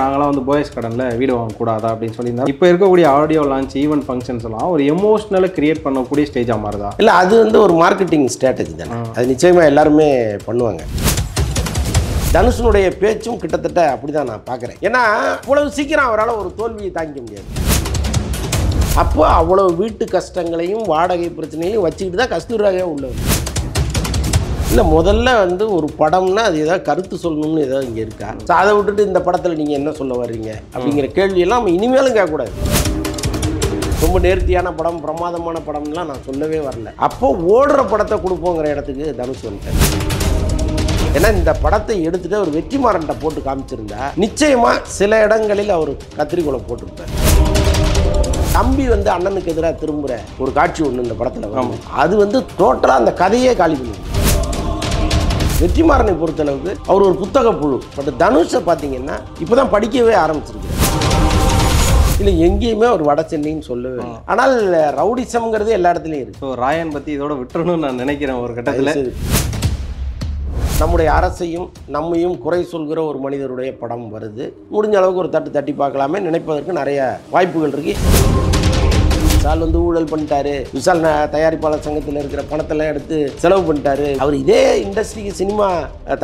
நாங்களாம் வந்து போயஸ் கடனில் வீடு வாங்கக்கூடாதா அப்படின்னு சொல்லியிருந்தா இப்போ இருக்கக்கூடிய ஆடியோ லான்ச் ஈவெண்ட் ஃபங்க்ஷன்ஸ் எல்லாம் ஒரு எமோஷனலாக கிரியேட் பண்ணக்கூடிய ஸ்டேஜாக மாறுதா இல்லை அது வந்து ஒரு மார்க்கெட்டிங் ஸ்ட்ராட்டஜி தானே அது நிச்சயமாக எல்லாருமே பண்ணுவாங்க தனுஷனுடைய பேச்சும் கிட்டத்தட்ட அப்படி தான் நான் பார்க்குறேன் ஏன்னா இவ்வளவு சீக்கிரம் அவரால் ஒரு தோல்வியை தாங்கிக்க முடியாது அப்போ அவ்வளோ வீட்டு கஷ்டங்களையும் வாடகை பிரச்சனையும் வச்சுக்கிட்டு தான் கஸ்தூராகவே உள்ளது இல்லை முதல்ல வந்து ஒரு படம்னா அது ஏதாவது கருத்து சொல்லணும்னு ஏதாவது இங்கே இருக்கா ஸோ அதை விட்டுட்டு இந்த படத்தில் நீங்கள் என்ன சொல்ல வர்றீங்க அப்படிங்கிற கேள்வியெல்லாம் நம்ம இனிமேலும் கேட்கக்கூடாது ரொம்ப நேர்த்தியான படம் பிரமாதமான படம்லாம் நான் சொல்லவே வரல அப்போ ஓடுற படத்தை கொடுப்போங்கிற இடத்துக்கு தனுஷ் வந்துட்டேன் ஏன்னா இந்த படத்தை எடுத்துட்டு அவர் வெற்றிமாறன்ட்ட போட்டு காமிச்சிருந்தா நிச்சயமா சில இடங்களில் அவர் கத்திரிக்கோளை போட்டிருப்பார் தம்பி வந்து அண்ணனுக்கு எதிராக திரும்புகிற ஒரு காட்சி ஒன்று இந்த படத்தில் அது வந்து டோட்டலாக அந்த கதையே காலி பண்ணுவோம் வெற்றிமாறனை பொறுத்தளவுக்கு அவர் ஒரு புத்தக புழு பட் தனுஷை பார்த்தீங்கன்னா இப்போ தான் படிக்கவே ஆரம்பிச்சிருக்கு இல்லை எங்கேயுமே ஒரு வட சென்னைன்னு சொல்லுவேன் ஆனால் ரவுடிசம்ங்கிறது எல்லா இடத்துலையும் இருக்கு ஸோ ராயன் பற்றி இதோட விட்டுறணும்னு நான் நினைக்கிறேன் ஒரு கட்டத்தில் நம்முடைய அரசையும் நம்மையும் குறை சொல்கிற ஒரு மனிதருடைய படம் வருது முடிஞ்ச அளவுக்கு ஒரு தட்டு தட்டி பார்க்கலாமே நினைப்பதற்கு நிறைய வாய்ப்புகள் இருக்குது விஷால் வந்து ஊழல் பண்ணிட்டாரு விஷால் தயாரிப்பாளர் சங்கத்தில் இருக்கிற பணத்தெல்லாம் எடுத்து செலவு பண்ணிட்டாரு அவர் இதே இண்டஸ்ட்ரிக்கு சினிமா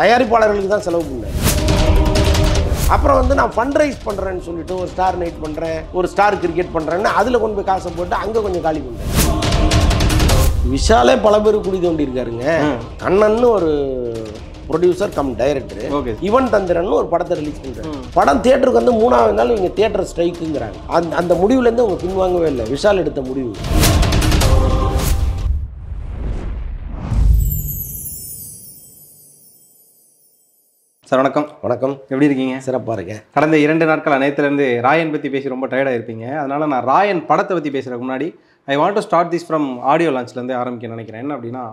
தயாரிப்பாளர்களுக்கு தான் செலவு பண்ணார் அப்புறம் வந்து நான் ஃபண்ட் ரைஸ் பண்ணுறேன்னு சொல்லிட்டு ஒரு ஸ்டார் நைட் பண்ணுறேன் ஒரு ஸ்டார் கிரிக்கெட் பண்ணுறேன்னு அதில் கொண்டு போய் காசை போட்டு அங்கே கொஞ்சம் காலி பண்ணுறேன் விஷாலே பல பேர் குடி தோண்டி இருக்காருங்க அண்ணன்னு ஒரு ப்ரொடியூசர் கம் டைரக்டர் இவன் தந்திரன் ஒரு படத்தை ரிலீஸ் பண்ணுறாரு படம் தேட்டருக்கு வந்து மூணாவது நாள் இவங்க தேட்டர் ஸ்ட்ரைக்குங்கிறாங்க அந்த அந்த முடிவுலேருந்து அவங்க பின்வாங்கவே இல்லை விஷால் எடுத்த முடிவு சார் வணக்கம் வணக்கம் எப்படி இருக்கீங்க சிறப்பாக இருக்கேன் கடந்த இரண்டு நாட்கள் அனைத்துலேருந்து ராயன் பற்றி பேசி ரொம்ப டயர்டாக இருப்பீங்க அதனால் நான் ராயன் படத்தை பற்றி பேசுகிறதுக்கு முன்னாடி I want to start this from audio லான்ச்லேருந்து ஆரம்பிக்க நினைக்கிறேன் என்ன அப்படின்னா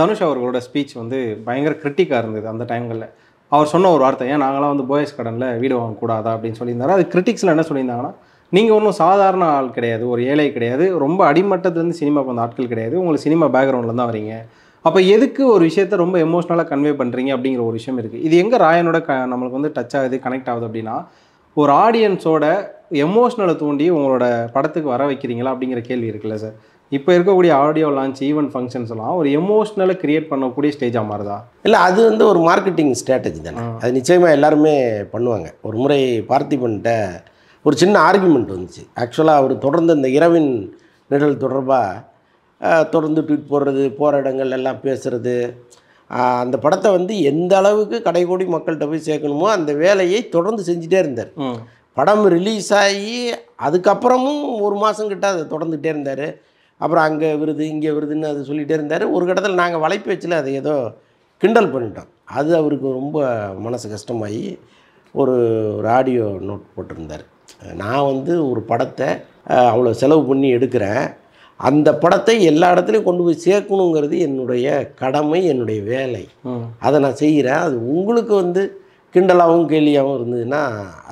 தனுஷ் அவர்களோட ஸ்பீச் வந்து பயங்கர கிரிட்டிக்காக இருந்தது அந்த டைம்களில் அவர் சொன்ன ஒரு வார்த்தை ஏன் நாங்களாம் வந்து போயஸ் கடனில் வீடு வாங்கக்கூடாதா அப்படின்னு சொல்லியிருந்தாரு அது கிரிட்டிக்ஸில் என்ன சொல்லியிருந்தாங்கன்னா நீங்கள் ஒன்றும் சாதாரண ஆள் கிடையாது ஒரு ஏழை கிடையாது ரொம்ப அடிமட்டத்துலேருந்து சினிமா வந்த ஆட்கள் கிடையாது உங்களுக்கு சினிமா பேக்ரவுண்டில் தான் வரீங்க அப்போ எதுக்கு ஒரு விஷயத்த ரொம்ப எமோஷ்னலாக கன்வே பண்ணுறீங்க அப்படிங்கிற ஒரு விஷயம் இருக்குது இது எங்கே ராயனோட க நம்மளுக்கு வந்து டச் ஆகுது கனெக்ட் ஆகுது அப்படின்னா ஒரு ஆடியன்ஸோட எமோஷ்னலை தூண்டி உங்களோட படத்துக்கு வர வைக்கிறீங்களா அப்படிங்கிற கேள்வி இருக்குல்ல சார் இப்போ இருக்கக்கூடிய ஆடியோ லான்ச் ஈவெண்ட் ஃபங்க்ஷன்ஸ் எல்லாம் ஒரு எமோஷனலாக கிரியேட் பண்ணக்கூடிய ஸ்டேஜாக மாறுதா இல்லை அது வந்து ஒரு மார்க்கெட்டிங் ஸ்ட்ராட்டஜி தானே அது நிச்சயமாக எல்லாருமே பண்ணுவாங்க ஒரு முறை பார்த்திபன்ட்ட ஒரு சின்ன ஆர்குமெண்ட் வந்துச்சு ஆக்சுவலாக அவர் தொடர்ந்து இந்த இரவின் நிழல் தொடர்பாக தொடர்ந்து ட்வீட் போடுறது போகிற இடங்கள் எல்லாம் பேசுகிறது அந்த படத்தை வந்து எந்த அளவுக்கு கடைகோடி மக்கள்கிட்ட போய் சேர்க்கணுமோ அந்த வேலையை தொடர்ந்து செஞ்சுட்டே இருந்தார் படம் ரிலீஸ் ஆகி அதுக்கப்புறமும் ஒரு மாதம் கிட்ட அதை தொடர்ந்துகிட்டே இருந்தார் அப்புறம் அங்கே விருது இங்கே விருதுன்னு அது சொல்லிகிட்டே இருந்தார் ஒரு கட்டத்தில் நாங்கள் வளைப்பு வச்சில் அதை ஏதோ கிண்டல் பண்ணிட்டோம் அது அவருக்கு ரொம்ப மனசு கஷ்டமாகி ஒரு ஒரு ஆடியோ நோட் போட்டிருந்தார் நான் வந்து ஒரு படத்தை அவ்வளோ செலவு பண்ணி எடுக்கிறேன் அந்த படத்தை எல்லா இடத்துலையும் கொண்டு போய் சேர்க்கணுங்கிறது என்னுடைய கடமை என்னுடைய வேலை அதை நான் செய்கிறேன் அது உங்களுக்கு வந்து கிண்டலாகவும் கேள்வியாகவும் இருந்ததுன்னா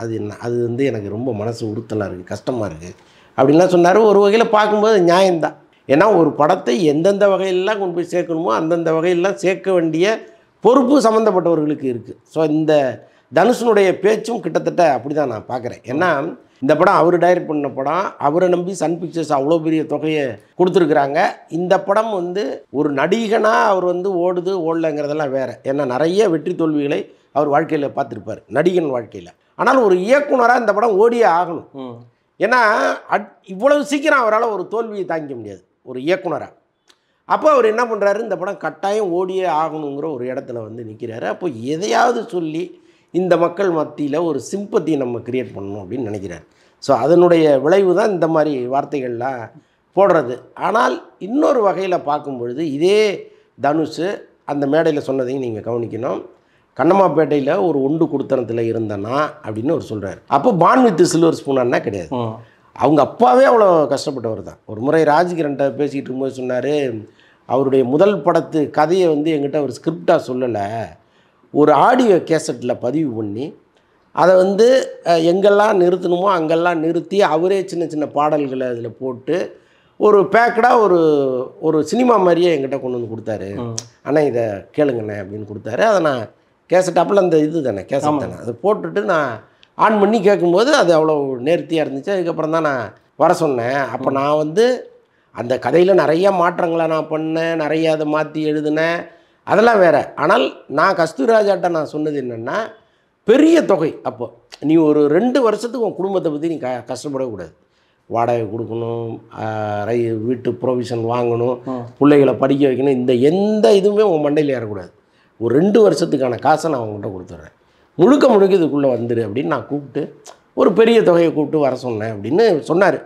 அது அது வந்து எனக்கு ரொம்ப மனசு உறுத்தலாக இருக்குது கஷ்டமாக இருக்குது அப்படின்லாம் சொன்னார் ஒரு வகையில் பார்க்கும்போது நியாயம்தான் ஏன்னா ஒரு படத்தை எந்தெந்த வகையிலலாம் கொண்டு போய் சேர்க்கணுமோ அந்தந்த வகையிலலாம் சேர்க்க வேண்டிய பொறுப்பு சம்மந்தப்பட்டவர்களுக்கு இருக்குது ஸோ இந்த தனுஷனுடைய பேச்சும் கிட்டத்தட்ட அப்படி தான் நான் பார்க்குறேன் ஏன்னா இந்த படம் அவர் டைரக்ட் பண்ண படம் அவரை நம்பி சன் பிக்சர்ஸ் அவ்வளோ பெரிய தொகையை கொடுத்துருக்குறாங்க இந்த படம் வந்து ஒரு நடிகனாக அவர் வந்து ஓடுது ஓடலைங்கிறதெல்லாம் வேறு ஏன்னா நிறைய வெற்றி தோல்விகளை அவர் வாழ்க்கையில் பார்த்துருப்பார் நடிகன் வாழ்க்கையில் ஆனால் ஒரு இயக்குனராக இந்த படம் ஓடியே ஆகணும் ஏன்னா அட் இவ்வளவு சீக்கிரம் அவரால் ஒரு தோல்வியை தாங்கிக்க முடியாது ஒரு இயக்குனராக அப்போ அவர் என்ன பண்ணுறாரு இந்த படம் கட்டாயம் ஓடியே ஆகணுங்கிற ஒரு இடத்துல வந்து நிற்கிறாரு அப்போ எதையாவது சொல்லி இந்த மக்கள் மத்தியில் ஒரு சிம்பத்தி நம்ம கிரியேட் பண்ணணும் அப்படின்னு நினைக்கிறார் ஸோ அதனுடைய விளைவு தான் இந்த மாதிரி வார்த்தைகள்லாம் போடுறது ஆனால் இன்னொரு வகையில் பார்க்கும் பொழுது இதே தனுஷு அந்த மேடையில் சொன்னதையும் நீங்கள் கவனிக்கணும் கண்ணம்மாப்பேட்டையில் ஒரு ஒன்று கொடுத்தனத்தில் இருந்தனா அப்படின்னு அவர் சொல்கிறார் அப்போ பான் வித் சில்வர் அண்ணா கிடையாது அவங்க அப்பாவே அவ்வளோ கஷ்டப்பட்டவர் தான் ஒரு முறை ராஜகிரண்ட்ட பேசிக்கிட்டு இருக்கும்போது சொன்னார் அவருடைய முதல் படத்து கதையை வந்து எங்கிட்ட அவர் ஸ்கிரிப்டாக சொல்லலை ஒரு ஆடியோ கேசட்டில் பதிவு பண்ணி அதை வந்து எங்கெல்லாம் நிறுத்தணுமோ அங்கெல்லாம் நிறுத்தி அவரே சின்ன சின்ன பாடல்களை அதில் போட்டு ஒரு பேக்கடாக ஒரு ஒரு சினிமா மாதிரியே எங்கிட்ட கொண்டு வந்து கொடுத்தாரு ஆனால் இதை கேளுங்கண்ணே அப்படின்னு கொடுத்தாரு அதை நான் கேசட்டாப்பில் அந்த இது தானே கேசட் தானே அது போட்டுட்டு நான் ஆன் பண்ணி கேட்கும்போது அது அவ்வளோ நேர்த்தியாக இருந்துச்சு அதுக்கப்புறம் தான் நான் வர சொன்னேன் அப்போ நான் வந்து அந்த கதையில் நிறைய மாற்றங்களை நான் பண்ணேன் நிறைய அதை மாற்றி எழுதுனேன் அதெல்லாம் வேறு ஆனால் நான் கஸ்தூராஜாட்ட நான் சொன்னது என்னென்னா பெரிய தொகை அப்போ நீ ஒரு ரெண்டு வருஷத்துக்கு உன் குடும்பத்தை பற்றி நீ க கஷ்டப்படக்கூடாது வாடகை கொடுக்கணும் வீட்டு ப்ரொவிஷன் வாங்கணும் பிள்ளைகளை படிக்க வைக்கணும் இந்த எந்த இதுவுமே உன் மண்டையில் ஏறக்கூடாது ஒரு ரெண்டு வருஷத்துக்கான காசை நான் அவங்ககிட்ட கொடுத்துட்றேன் முழுக்க முழுக்க இதுக்குள்ளே வந்துடு அப்படின்னு நான் கூப்பிட்டு ஒரு பெரிய தொகையை கூப்பிட்டு வர சொன்னேன் அப்படின்னு சொன்னார்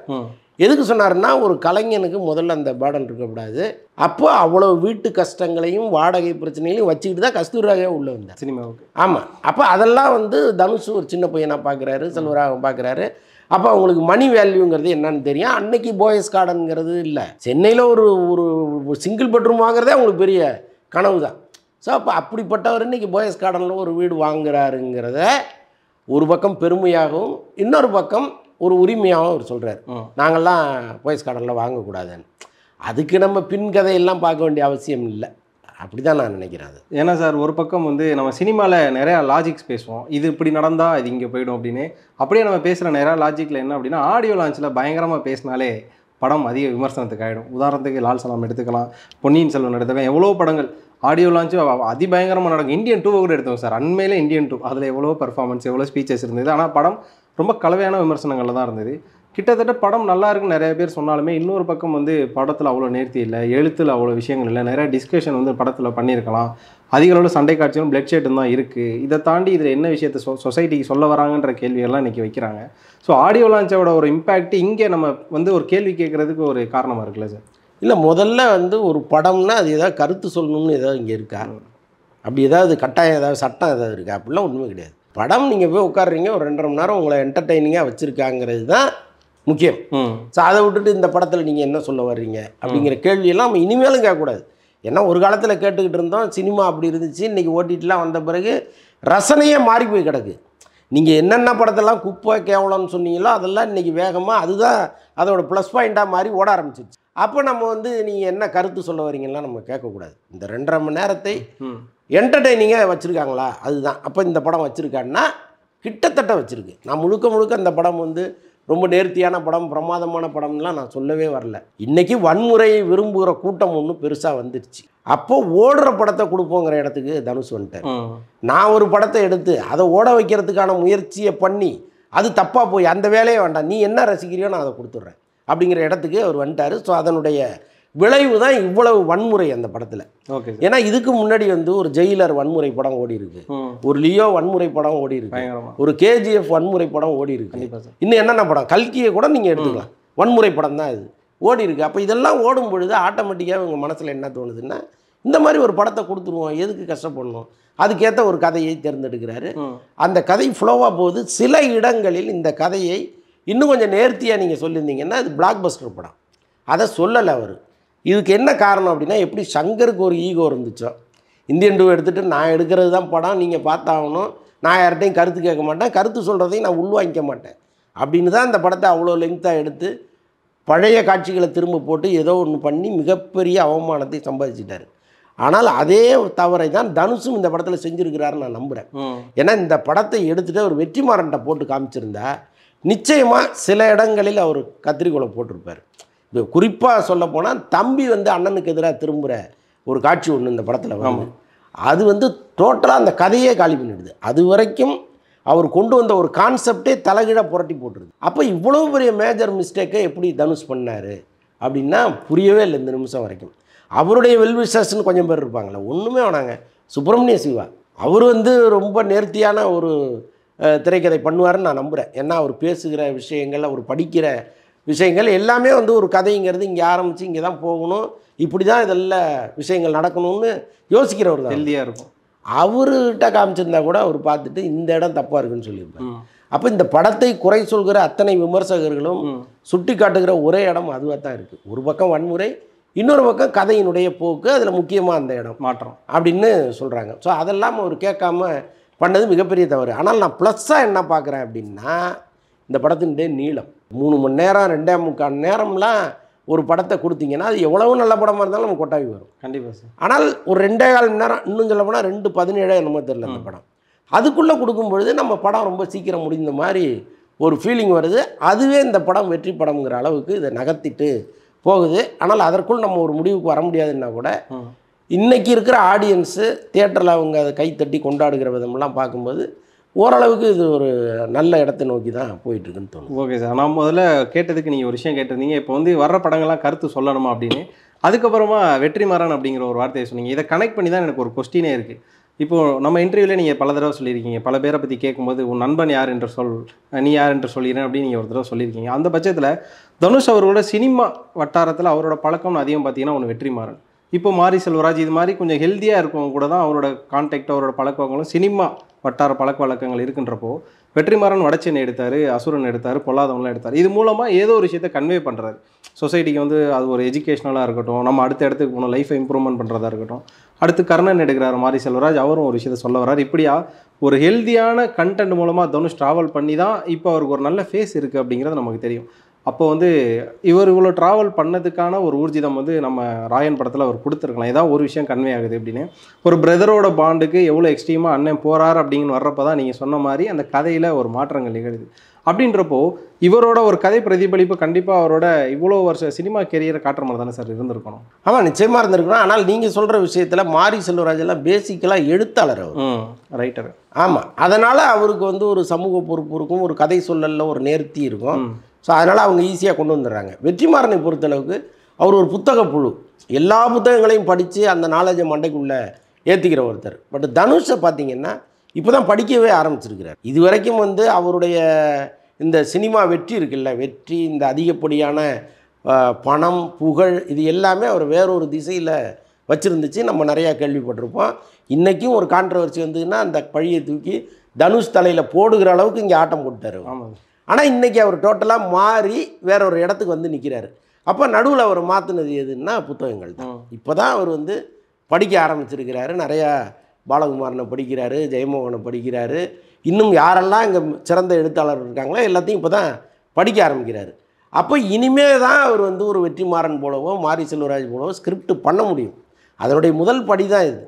எதுக்கு சொன்னார்னா ஒரு கலைஞனுக்கு முதல்ல அந்த பேர்டன் இருக்கக்கூடாது அப்போ அவ்வளோ வீட்டு கஷ்டங்களையும் வாடகை பிரச்சனைகளையும் வச்சுக்கிட்டு தான் கஸ்தூராகவே உள்ளே வந்தார் சினிமாவுக்கு ஆமாம் அப்போ அதெல்லாம் வந்து தனுஷ் ஒரு சின்ன பையனாக பார்க்குறாரு செல்வராக பார்க்குறாரு அப்போ அவங்களுக்கு மணி வேல்யூங்கிறது என்னன்னு தெரியும் அன்னைக்கு போயஸ் கார்டனுங்கிறது இல்லை சென்னையில் ஒரு ஒரு சிங்கிள் பெட்ரூம் வாங்குறதே அவங்களுக்கு பெரிய கனவு தான் ஸோ அப்போ அப்படிப்பட்டவர் இன்றைக்கி போயஸ் கார்டனில் ஒரு வீடு வாங்குறாருங்கிறத ஒரு பக்கம் பெருமையாகவும் இன்னொரு பக்கம் ஒரு உரிமையாகவும் அவர் சொல்கிறார் நாங்கள்லாம் போயஸ் கார்டனில் வாங்கக்கூடாதுன்னு அதுக்கு நம்ம பின் கதையெல்லாம் பார்க்க வேண்டிய அவசியம் இல்லை அப்படி தான் நான் நினைக்கிறேன் ஏன்னா சார் ஒரு பக்கம் வந்து நம்ம சினிமாவில் நிறையா லாஜிக்ஸ் பேசுவோம் இது இப்படி நடந்தால் இது இங்கே போயிடும் அப்படின்னு அப்படியே நம்ம பேசுகிற நிறையா லாஜிக்கில் என்ன அப்படின்னா ஆடியோ லான்ச்சில் பயங்கரமாக பேசினாலே படம் அதிக விமர்சனத்துக்கு ஆகிடும் உதாரணத்துக்கு லால் சலாம் எடுத்துக்கலாம் பொன்னியின் செல்வன் எடுத்துக்கலாம் எவ்வளோ படங்கள் ஆடியோ லான்ச்சு அதிபயங்கரமாக நடக்கும் இந்தியன் டூவை கூட எடுத்தோம் சார் அண்மையிலே இந்தியன் டூ அதில் எவ்வளோ பர்ஃபார்மன்ஸ் எவ்வளோ ஸ்பீச்சஸ் இருந்தது ஆனால் படம் ரொம்ப கலவையான விமர்சனங்களில் தான் இருந்தது கிட்டத்தட்ட படம் நல்லா இருக்குன்னு நிறைய பேர் சொன்னாலுமே இன்னொரு பக்கம் வந்து படத்தில் அவ்வளோ நேர்த்தி இல்லை எழுத்தில் அவ்வளோ விஷயங்கள் இல்லை நிறையா டிஸ்கஷன் வந்து படத்தில் பண்ணியிருக்கலாம் அதிகளோட சண்டை காட்சியும் பிளட் ஷேட்டும் தான் இருக்குது இதை தாண்டி இதில் என்ன விஷயத்தை சொ சொசைட்டிக்கு சொல்ல வராங்கன்ற கேள்வியெல்லாம் இன்றைக்கி வைக்கிறாங்க ஸோ ஆடியோ லான்ச்சோட ஒரு இம்பேக்ட் இங்கே நம்ம வந்து ஒரு கேள்வி கேட்குறதுக்கு ஒரு காரணமாக இருக்குல்ல சார் இல்லை முதல்ல வந்து ஒரு படம்னா அது ஏதாவது கருத்து சொல்லணும்னு ஏதாவது இங்கே இருக்கா அப்படி ஏதாவது கட்டாயம் ஏதாவது சட்டம் ஏதாவது இருக்கா அப்படிலாம் ஒன்றுமே கிடையாது படம் நீங்கள் போய் உட்காடுறீங்க ஒரு ரெண்டரை மணி நேரம் உங்களை என்டர்டெய்னிங்காக வச்சுருக்காங்கிறது தான் முக்கியம் ஸோ அதை விட்டுட்டு இந்த படத்தில் நீங்கள் என்ன சொல்ல வர்றீங்க அப்படிங்கிற கேள்வியெல்லாம் நம்ம இனிமேலும் கேட்கக்கூடாது ஏன்னா ஒரு காலத்தில் கேட்டுக்கிட்டு இருந்தோம் சினிமா அப்படி இருந்துச்சு இன்றைக்கி ஓட்டிகிட்டுலாம் வந்த பிறகு ரசனையே மாறி போய் கிடக்கு நீங்கள் என்னென்ன படத்தெல்லாம் குப்பை கேவலம்னு சொன்னீங்களோ அதெல்லாம் இன்றைக்கி வேகமாக அதுதான் அதோடய ப்ளஸ் பாயிண்ட்டாக மாறி ஓட ஆரம்பிச்சிருச்சு அப்போ நம்ம வந்து நீங்கள் என்ன கருத்து சொல்ல வரீங்கன்னா நம்ம கேட்கக்கூடாது இந்த ரெண்டரை மணி நேரத்தை என்டர்டெய்னிங்காக வச்சுருக்காங்களா அதுதான் அப்போ இந்த படம் வச்சுருக்கான்னா கிட்டத்தட்ட வச்சுருக்கு நான் முழுக்க முழுக்க அந்த படம் வந்து ரொம்ப நேர்த்தியான படம் பிரமாதமான படம்லாம் நான் சொல்லவே வரல இன்றைக்கி வன்முறையை விரும்புகிற கூட்டம் ஒன்றும் பெருசாக வந்துடுச்சு அப்போ ஓடுற படத்தை கொடுப்போங்கிற இடத்துக்கு தனுஷ் வந்துட்டேன் நான் ஒரு படத்தை எடுத்து அதை ஓட வைக்கிறதுக்கான முயற்சியை பண்ணி அது தப்பாக போய் அந்த வேலையே வேண்டாம் நீ என்ன ரசிக்கிறியோ நான் அதை கொடுத்துட்றேன் அப்படிங்கிற இடத்துக்கு அவர் வந்துட்டார் ஸோ அதனுடைய விளைவு தான் இவ்வளவு வன்முறை அந்த படத்தில் ஓகே ஏன்னா இதுக்கு முன்னாடி வந்து ஒரு ஜெயிலர் வன்முறை படம் ஓடி இருக்கு ஒரு லியோ வன்முறை படம் ஓடி இருக்கு ஒரு கேஜிஎஃப் வன்முறை படம் ஓடி இருக்கு இன்னும் என்னென்ன படம் கல்கியை கூட நீங்கள் எடுத்துக்கலாம் வன்முறை படம் தான் இது ஓடி இருக்கு அப்போ இதெல்லாம் ஓடும் பொழுது ஆட்டோமேட்டிக்காக உங்கள் மனசில் என்ன தோணுதுன்னா இந்த மாதிரி ஒரு படத்தை கொடுத்துருவோம் எதுக்கு கஷ்டப்படணும் அதுக்கேற்ற ஒரு கதையை தேர்ந்தெடுக்கிறாரு அந்த கதை ஃப்ளோவாக போகுது சில இடங்களில் இந்த கதையை இன்னும் கொஞ்சம் நேர்த்தியாக நீங்கள் சொல்லியிருந்தீங்கன்னா அது பிளாக் பஸ்டர் படம் அதை சொல்லலை அவர் இதுக்கு என்ன காரணம் அப்படின்னா எப்படி சங்கருக்கு ஒரு ஈகோ இருந்துச்சோ இந்தியன் டூ எடுத்துகிட்டு நான் எடுக்கிறது தான் படம் நீங்கள் பார்த்தாகணும் நான் யார்கிட்டையும் கருத்து கேட்க மாட்டேன் கருத்து சொல்கிறதையும் நான் உள்வாங்கிக்க மாட்டேன் அப்படின்னு தான் அந்த படத்தை அவ்வளோ லெங்க்த்தாக எடுத்து பழைய காட்சிகளை திரும்ப போட்டு ஏதோ ஒன்று பண்ணி மிகப்பெரிய அவமானத்தை சம்பாதிச்சிட்டாரு ஆனால் அதே தவறை தான் தனுஷும் இந்த படத்தில் செஞ்சுருக்கிறாருன்னு நான் நம்புகிறேன் ஏன்னா இந்த படத்தை எடுத்துகிட்டு அவர் வெற்றிமாறன்ட்ட போட்டு காமிச்சிருந்தா நிச்சயமாக சில இடங்களில் அவர் கத்திரிக்கோளை போட்டிருப்பார் இப்போ குறிப்பாக சொல்லப்போனால் தம்பி வந்து அண்ணனுக்கு எதிராக திரும்புகிற ஒரு காட்சி ஒன்று இந்த படத்தில் வரும் அது வந்து டோட்டலாக அந்த கதையே காலி பண்ணிடுது அது வரைக்கும் அவர் கொண்டு வந்த ஒரு கான்செப்டே தலைகீழாக புரட்டி போட்டுருது அப்போ இவ்வளோ பெரிய மேஜர் மிஸ்டேக்கை எப்படி தனுஷ் பண்ணார் அப்படின்னா புரியவே இல்லை இந்த நிமிஷம் வரைக்கும் அவருடைய விசேஷன்னு கொஞ்சம் பேர் இருப்பாங்களே ஒன்றுமே வேணாங்க சுப்பிரமணிய சிவா அவர் வந்து ரொம்ப நேர்த்தியான ஒரு திரைக்கதை பண்ணுவார்னு நான் நம்புகிறேன் ஏன்னா அவர் பேசுகிற விஷயங்கள் அவர் படிக்கிற விஷயங்கள் எல்லாமே வந்து ஒரு கதைங்கிறது இங்கே ஆரம்பித்து இங்கே தான் போகணும் இப்படி தான் இதெல்லாம் விஷயங்கள் நடக்கணும்னு யோசிக்கிறவர் தான் ஹெல்த்தியாக இருக்கும் அவர்கிட்ட காமிச்சிருந்தா கூட அவர் பார்த்துட்டு இந்த இடம் தப்பாக இருக்குன்னு சொல்லியிருப்பார் அப்போ இந்த படத்தை குறை சொல்கிற அத்தனை விமர்சகர்களும் சுட்டி காட்டுகிற ஒரே இடம் அதுவாக தான் இருக்குது ஒரு பக்கம் வன்முறை இன்னொரு பக்கம் கதையினுடைய போக்கு அதில் முக்கியமாக அந்த இடம் மாற்றம் அப்படின்னு சொல்கிறாங்க ஸோ அதெல்லாம் அவர் கேட்காம பண்ணது மிகப்பெரிய தவறு ஆனால் நான் ப்ளஸ்ஸாக என்ன பார்க்குறேன் அப்படின்னா இந்த படத்தினுடைய நீளம் மூணு மணி நேரம் ரெண்டே முக்கால் நேரம்லாம் ஒரு படத்தை கொடுத்தீங்கன்னா அது எவ்வளவு நல்ல படமாக இருந்தாலும் நம்ம கொட்டாவி வரும் கண்டிப்பாக சார் ஆனால் ஒரு ரெண்டே கால் மணி நேரம் இன்னும் சொல்ல போனால் ரெண்டு பதினேழே என்னமோ தெரில அந்த படம் அதுக்குள்ளே கொடுக்கும் பொழுது நம்ம படம் ரொம்ப சீக்கிரம் முடிந்த மாதிரி ஒரு ஃபீலிங் வருது அதுவே இந்த படம் வெற்றி படம்ங்கிற அளவுக்கு இதை நகர்த்திட்டு போகுது ஆனால் அதற்குள் நம்ம ஒரு முடிவுக்கு வர முடியாதுன்னா கூட இன்றைக்கி இருக்கிற ஆடியன்ஸு தேட்டரில் அவங்க அதை கைத்தட்டி கொண்டாடுகிற விதமெல்லாம் பார்க்கும்போது ஓரளவுக்கு இது ஒரு நல்ல இடத்தை நோக்கி தான் போயிட்டுருக்குன்னு தோணும் ஓகே சார் நான் முதல்ல கேட்டதுக்கு நீங்கள் ஒரு விஷயம் கேட்டிருந்தீங்க இப்போ வந்து வர்ற படங்கள்லாம் கருத்து சொல்லணுமா அப்படின்னு அதுக்கப்புறமா வெற்றிமாறன் அப்படிங்கிற ஒரு வார்த்தையை சொன்னீங்க இதை கனெக்ட் பண்ணி தான் எனக்கு ஒரு கொஸ்டினே இருக்குது இப்போது நம்ம இன்டர்வியூவில் நீங்கள் பல தடவை சொல்லியிருக்கீங்க பல பேரை பற்றி கேட்கும்போது உன் நண்பன் யார் என்று சொல் நீ யார் என்று சொல்கிறேன் அப்படின்னு நீங்கள் ஒரு தடவை சொல்லியிருக்கீங்க அந்த பட்சத்தில் தனுஷ் அவரோட சினிமா வட்டாரத்தில் அவரோட பழக்கம்னு அதிகம் பார்த்தீங்கன்னா ஒன்று வெற்றி மாறன் இப்போ மாரி செல்வராஜ் இது மாதிரி கொஞ்சம் ஹெல்த்தியாக இருக்கவங்க கூட தான் அவரோட கான்டாக்ட் அவரோட பழக்க வழக்கங்களும் சினிமா வட்டார பழக்க வழக்கங்கள் இருக்குன்றப்போ வெற்றிமாறன் வடச்சென்னை எடுத்தார் அசுரன் எடுத்தார் பொல்லாதவங்களாம் எடுத்தார் இது மூலமாக ஏதோ ஒரு விஷயத்தை கன்வே பண்ணுறாரு சொசைட்டிக்கு வந்து அது ஒரு எஜுகேஷ்னலாக இருக்கட்டும் நம்ம அடுத்த இடத்துக்கு போகணும் லைஃப்பை இம்ப்ரூவ்மெண்ட் பண்ணுறதா இருக்கட்டும் அடுத்து கர்ணன் எடுக்கிறார் மாரி செல்வராஜ் அவரும் ஒரு விஷயத்தை சொல்ல வர்றார் இப்படியா ஒரு ஹெல்த்தியான கண்டென்ட் மூலமாக தனுஷ் ட்ராவல் பண்ணி தான் இப்போ அவருக்கு ஒரு நல்ல ஃபேஸ் இருக்குது அப்படிங்கிறது நமக்கு தெரியும் அப்போ வந்து இவர் இவ்வளோ ட்ராவல் பண்ணதுக்கான ஒரு ஊர்ஜிதம் வந்து நம்ம ராயன் படத்தில் அவர் கொடுத்துருக்கலாம் ஏதாவது ஒரு விஷயம் கன்வே ஆகுது அப்படின்னு ஒரு பிரதரோட பாண்டுக்கு எவ்வளோ எக்ஸ்ட்ரீமாக அண்ணன் போகிறார் அப்படின்னு வர்றப்போ தான் நீங்கள் சொன்ன மாதிரி அந்த கதையில் ஒரு மாற்றங்கள் நிகழுது அப்படின்றப்போ இவரோட ஒரு கதை பிரதிபலிப்பு கண்டிப்பாக அவரோட இவ்வளோ வருஷம் சினிமா கெரியரை காட்டுற மாதிரி தானே சார் இருந்திருக்கணும் ஆமாம் நிச்சயமாக இருந்திருக்கணும் ஆனால் நீங்கள் சொல்கிற விஷயத்தில் மாரி செல்வராஜெல்லாம் பேசிக்கலாக எழுத்தாளர் அவர் ரைட்டர் ஆமாம் அதனால் அவருக்கு வந்து ஒரு சமூக பொறுப்பு இருக்கும் ஒரு கதை சொல்லலில் ஒரு நேர்த்தி இருக்கும் ஸோ அதனால் அவங்க ஈஸியாக கொண்டு வந்துடுறாங்க வெற்றிமாறனை பொறுத்தளவுக்கு அவர் ஒரு புத்தக புழு எல்லா புத்தகங்களையும் படித்து அந்த நாலேஜை மண்டைக்குள்ளே ஏற்றிக்கிற ஒருத்தர் பட் தனுஷை பார்த்திங்கன்னா இப்போ தான் படிக்கவே ஆரம்பிச்சிருக்கிறார் இது வரைக்கும் வந்து அவருடைய இந்த சினிமா வெற்றி இருக்குல்ல வெற்றி இந்த அதிகப்படியான பணம் புகழ் இது எல்லாமே அவர் வேறொரு திசையில் வச்சுருந்துச்சு நம்ம நிறையா கேள்விப்பட்டிருப்போம் இன்றைக்கும் ஒரு கான்ட்ரவர்சி வந்ததுன்னா அந்த பழியை தூக்கி தனுஷ் தலையில் போடுகிற அளவுக்கு இங்கே ஆட்டம் போட்டுட்டார் ஆமாம் ஆனால் இன்றைக்கி அவர் டோட்டலாக மாறி வேற ஒரு இடத்துக்கு வந்து நிற்கிறாரு அப்போ நடுவில் அவர் மாற்றினது எதுன்னா புத்தகங்கள் தான் இப்போ தான் அவர் வந்து படிக்க ஆரம்பிச்சிருக்கிறாரு நிறையா பாலகுமாரனை படிக்கிறாரு ஜெயமோகனை படிக்கிறாரு இன்னும் யாரெல்லாம் இங்கே சிறந்த எழுத்தாளர் இருக்காங்களோ எல்லாத்தையும் இப்போ தான் படிக்க ஆரம்பிக்கிறாரு அப்போ இனிமே தான் அவர் வந்து ஒரு வெற்றிமாறன் போலவோ மாரி செல்வராஜ் போலவோ ஸ்கிரிப்ட் பண்ண முடியும் அதனுடைய முதல் படி தான் இது